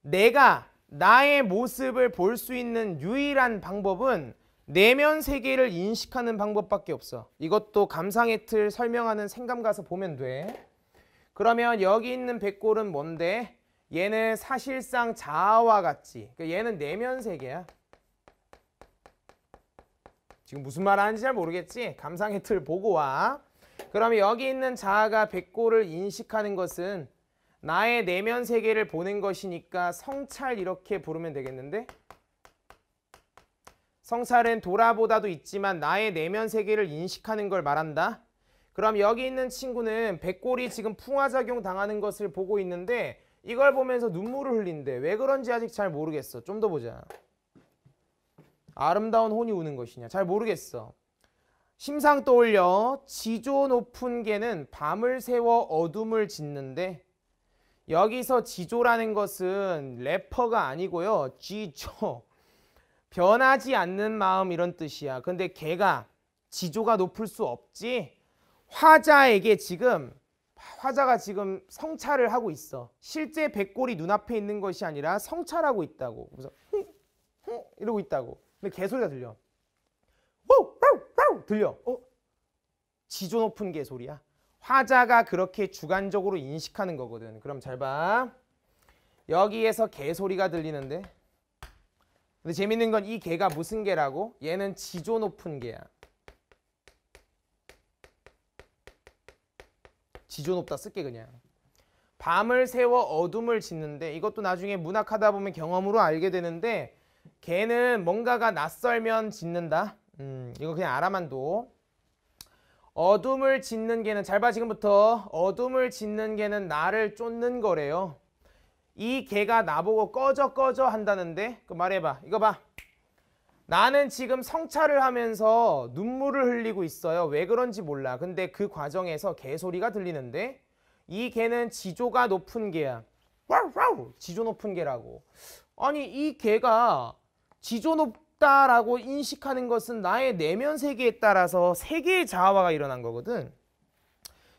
A: 내가 나의 모습을 볼 수 있는 유일한 방법은 내면 세계를 인식하는 방법밖에 없어. 이것도 감상의 틀 설명하는 생감 가서 보면 돼. 그러면 여기 있는 백골은 뭔데? 얘는 사실상 자아와 같지. 그러니까 얘는 내면 세계야. 지금 무슨 말 하는지 잘 모르겠지? 감상의 틀 보고 와. 그러면 여기 있는 자아가 백골을 인식하는 것은 나의 내면 세계를 보는 것이니까 성찰 이렇게 부르면 되겠는데 성찰은 돌아보다도 있지만 나의 내면 세계를 인식하는 걸 말한다. 그럼 여기 있는 친구는 백골이 지금 풍화작용 당하는 것을 보고 있는데 이걸 보면서 눈물을 흘린대. 왜 그런지 아직 잘 모르겠어. 좀 더 보자. 아름다운 혼이 우는 것이냐. 잘 모르겠어. 심상 떠올려 지조 높은 개는 밤을 세워 어둠을 짓는데 여기서 지조라는 것은 래퍼가 아니고요. 지조. 변하지 않는 마음 이런 뜻이야. 근데 개가 지조가 높을 수 없지. 화자에게 지금 화자가 지금 성찰을 하고 있어. 실제 백골이 눈앞에 있는 것이 아니라 성찰하고 있다고. 그래서 흥, 흥 이러고 있다고. 근데 개소리가 들려. 들려. 어? 지조 높은 개소리야. 화자가 그렇게 주관적으로 인식하는 거거든. 그럼 잘 봐. 여기에서 개소리가 들리는데 근데 재밌는 건 이 개가 무슨 개라고? 얘는 지조 높은 개야. 지조 높다 쓸게 그냥. 밤을 세워 어둠을 짓는데 이것도 나중에 문학하다 보면 경험으로 알게 되는데 개는 뭔가가 낯설면 짓는다. 음, 이거 그냥 아람만도 어둠을 짓는 개는 잘 봐 지금부터 어둠을 짓는 개는 나를 쫓는 거래요. 이 개가 나보고 꺼져 꺼져 한다는데 그 말해봐 이거 봐 나는 지금 성찰을 하면서 눈물을 흘리고 있어요 왜 그런지 몰라 근데 그 과정에서 개 소리가 들리는데 이 개는 지조가 높은 개야 와우 와우 지조 높은 개라고 아니 이 개가 지조 높 있다라고 인식하는 것은 나의 내면 세계에 따라서 세계의 자아화가 일어난 거거든.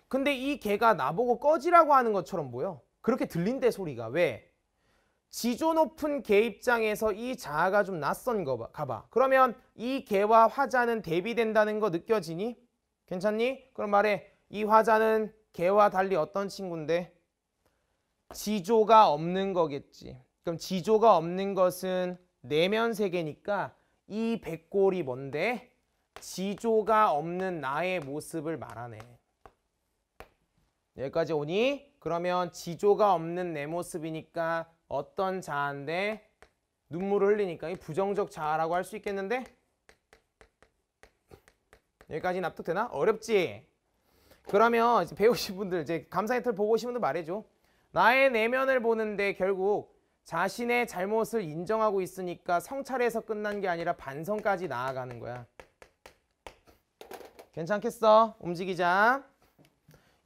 A: 근데 이 개가 나보고 꺼지라고 하는 것처럼 보여. 그렇게 들린대 소리가. 왜? 지조 높은 개 입장에서 이 자아가 좀 낯선 거 봐. 가봐. 그러면 이 개와 화자는 대비된다는 거 느껴지니? 괜찮니? 그럼 말해. 이 화자는 개와 달리 어떤 친구인데? 지조가 없는 거겠지. 그럼 지조가 없는 것은 내면 세계니까 이 백골이 뭔데? 지조가 없는 나의 모습을 말하네. 여기까지 오니? 그러면 지조가 없는 내 모습이니까 어떤 자아인데? 눈물을 흘리니까 이 부정적 자아라고 할 수 있겠는데? 여기까지 납득되나? 어렵지? 그러면 배우신 분들, 이제 감사의틀 보고 오신 분들 말해줘. 나의 내면을 보는데 결국 자신의 잘못을 인정하고 있으니까 성찰에서 끝난 게 아니라 반성까지 나아가는 거야. 괜찮겠어? 움직이자.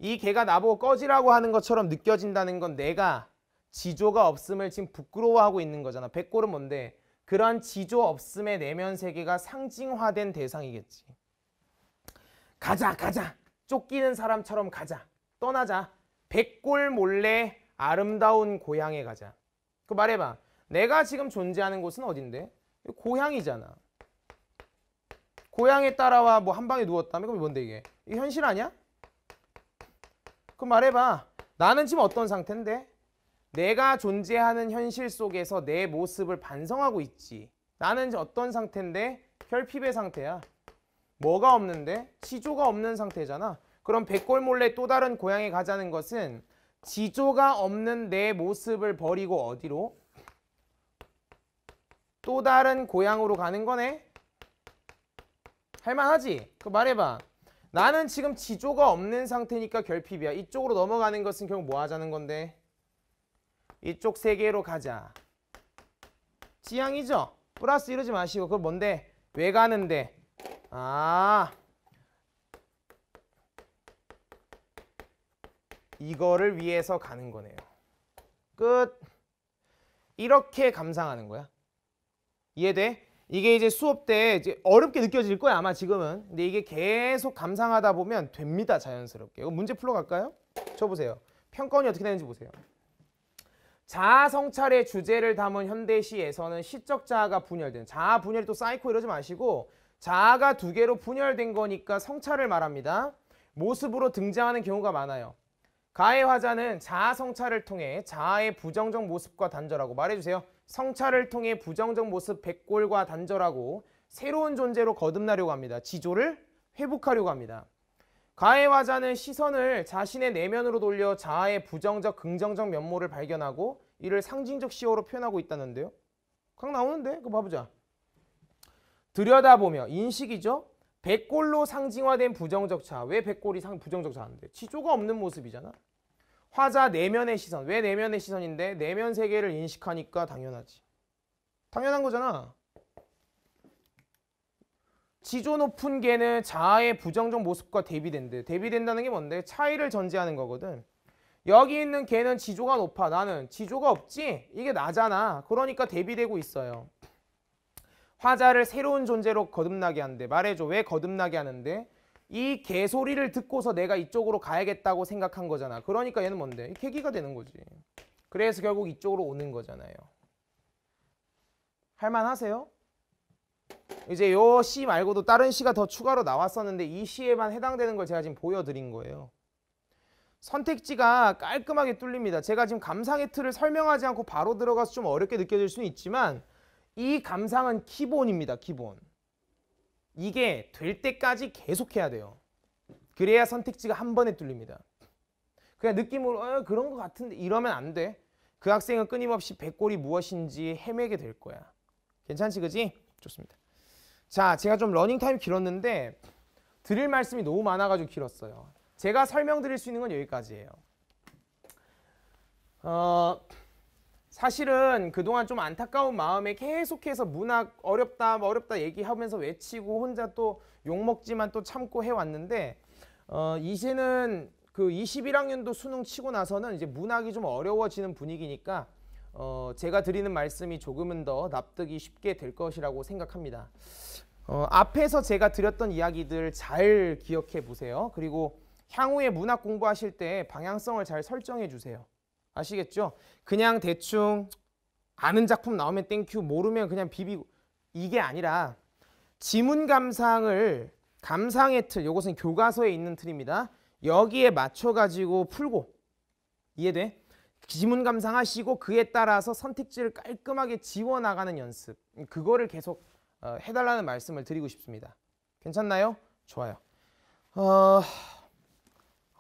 A: 이 개가 나보고 꺼지라고 하는 것처럼 느껴진다는 건 내가 지조가 없음을 지금 부끄러워하고 있는 거잖아. 백골은 뭔데? 그런 지조 없음의 내면 세계가 상징화된 대상이겠지. 가자 가자 쫓기는 사람처럼 가자 떠나자 백골 몰래 아름다운 고향에 가자. 그 말해봐. 내가 지금 존재하는 곳은 어딘데? 고향이잖아. 고향에 따라와 뭐 한 방에 누웠다면 그럼 뭔데 이게? 이게 현실 아니야? 그 말해봐. 나는 지금 어떤 상태인데? 내가 존재하는 현실 속에서 내 모습을 반성하고 있지. 나는 어떤 상태인데? 결핍의 상태야. 뭐가 없는데? 치조가 없는 상태잖아. 그럼 백골 몰래 또 다른 고향에 가자는 것은 지조가 없는 내 모습을 버리고 어디로? 또 다른 고향으로 가는 거네? 할만하지? 그 말해봐. 나는 지금 지조가 없는 상태니까 결핍이야. 이쪽으로 넘어가는 것은 결국 뭐 하자는 건데? 이쪽 세계로 가자. 지향이죠? 플러스 이러지 마시고 그걸 뭔데? 왜 가는데? 아... 이거를 위해서 가는 거네요. 끝. 이렇게 감상하는 거야. 이해돼? 이게 이제 수업 때 이제 어렵게 느껴질 거야 아마 지금은. 근데 이게 계속 감상하다 보면 됩니다 자연스럽게. 문제 풀어갈까요? 쳐보세요. 평건이 어떻게 되는지 보세요. 자아 성찰의 주제를 담은 현대시에서는 시적 자아가 분열된 자아 분열이 또쌓이코 이러지 마시고 자아가 두 개로 분열된 거니까 성찰을 말합니다. 모습으로 등장하는 경우가 많아요. 가해 화자는 자아 성찰을 통해 자아의 부정적 모습과 단절하고 말해주세요. 성찰을 통해 부정적 모습 백골과 단절하고 새로운 존재로 거듭나려고 합니다. 지조를 회복하려고 합니다. 가해 화자는 시선을 자신의 내면으로 돌려 자아의 부정적 긍정적 면모를 발견하고 이를 상징적 시어로 표현하고 있다는데요. 각 나오는데? 그 봐보자. 들여다보며 인식이죠. 백골로 상징화된 부정적자왜 백골이 상 부정적차인데? 지조가 없는 모습이잖아. 화자 내면의 시선. 왜 내면의 시선인데? 내면 세계를 인식하니까 당연하지. 당연한 거잖아. 지조 높은 개는 자아의 부정적 모습과 대비된대. 대비된다는 게 뭔데? 차이를 전제하는 거거든. 여기 있는 개는 지조가 높아. 나는 지조가 없지? 이게 나잖아. 그러니까 대비되고 있어요. 화자를 새로운 존재로 거듭나게 하는데 말해줘. 왜 거듭나게 하는데? 이 개소리를 듣고서 내가 이쪽으로 가야겠다고 생각한 거잖아. 그러니까 얘는 뭔데? 계기가 되는 거지. 그래서 결국 이쪽으로 오는 거잖아요. 할만하세요? 이제 요시 말고도 다른 시가 더 추가로 나왔었는데 이 시에만 해당되는 걸 제가 지금 보여드린 거예요. 선택지가 깔끔하게 뚫립니다. 제가 지금 감상의 틀을 설명하지 않고 바로 들어가서 좀 어렵게 느껴질 수는 있지만 이 감상은 기본입니다. 기본. 이게 될 때까지 계속해야 돼요. 그래야 선택지가 한 번에 뚫립니다. 그냥 느낌으로 어, 그런 것 같은데 이러면 안 돼. 그 학생은 끊임없이 백골이 무엇인지 헤매게 될 거야. 괜찮지 그지? 좋습니다. 자 제가 좀 러닝타임 길었는데 드릴 말씀이 너무 많아가지고 길었어요. 제가 설명드릴 수 있는 건 여기까지예요. 어... 사실은 그동안 좀 안타까운 마음에 계속해서 문학 어렵다 뭐 어렵다 얘기하면서 외치고 혼자 또 욕먹지만 또 참고 해왔는데 어, 이제는 그 21학년도 수능 치고 나서는 이제 문학이 좀 어려워지는 분위기니까 어, 제가 드리는 말씀이 조금은 더 납득이 쉽게 될 것이라고 생각합니다. 어, 앞에서 제가 드렸던 이야기들 잘 기억해 보세요. 그리고 향후에 문학 공부하실 때 방향성을 잘 설정해 주세요. 아시겠죠? 그냥 대충 아는 작품 나오면 땡큐 모르면 그냥 비비고 이게 아니라 지문 감상을 감상의 틀요것은 교과서에 있는 틀입니다. 여기에 맞춰가지고 풀고 이해돼? 지문 감상하시고 그에 따라서 선택지를 깔끔하게 지워나가는 연습 그거를 계속 어, 해달라는 말씀을 드리고 싶습니다. 괜찮나요? 좋아요. 어...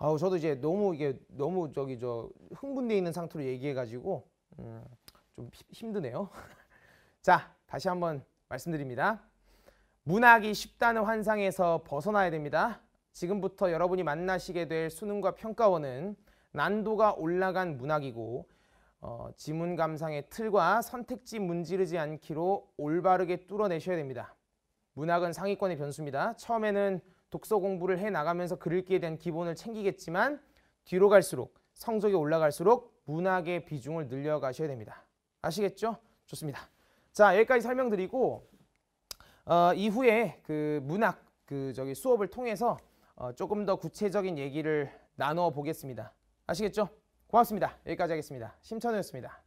A: 아우 저도 이제 너무 이게 너무 저기 저 흥분돼 있는 상태로 얘기해가지고 음, 좀 힘드네요. 자 다시 한번 말씀드립니다. 문학이 쉽다는 환상에서 벗어나야 됩니다. 지금부터 여러분이 만나시게 될 수능과 평가원은 난도가 올라간 문학이고 어, 지문 감상의 틀과 선택지 문지르지 않기로 올바르게 뚫어내셔야 됩니다. 문학은 상위권의 변수입니다. 처음에는 독서 공부를 해 나가면서 글읽기에 대한 기본을 챙기겠지만 뒤로 갈수록 성적이 올라갈수록 문학의 비중을 늘려가셔야 됩니다. 아시겠죠? 좋습니다. 자 여기까지 설명드리고 어, 이후에 그 문학 그 저기 수업을 통해서 어, 조금 더 구체적인 얘기를 나눠 보겠습니다. 아시겠죠? 고맙습니다. 여기까지 하겠습니다. 심천우였습니다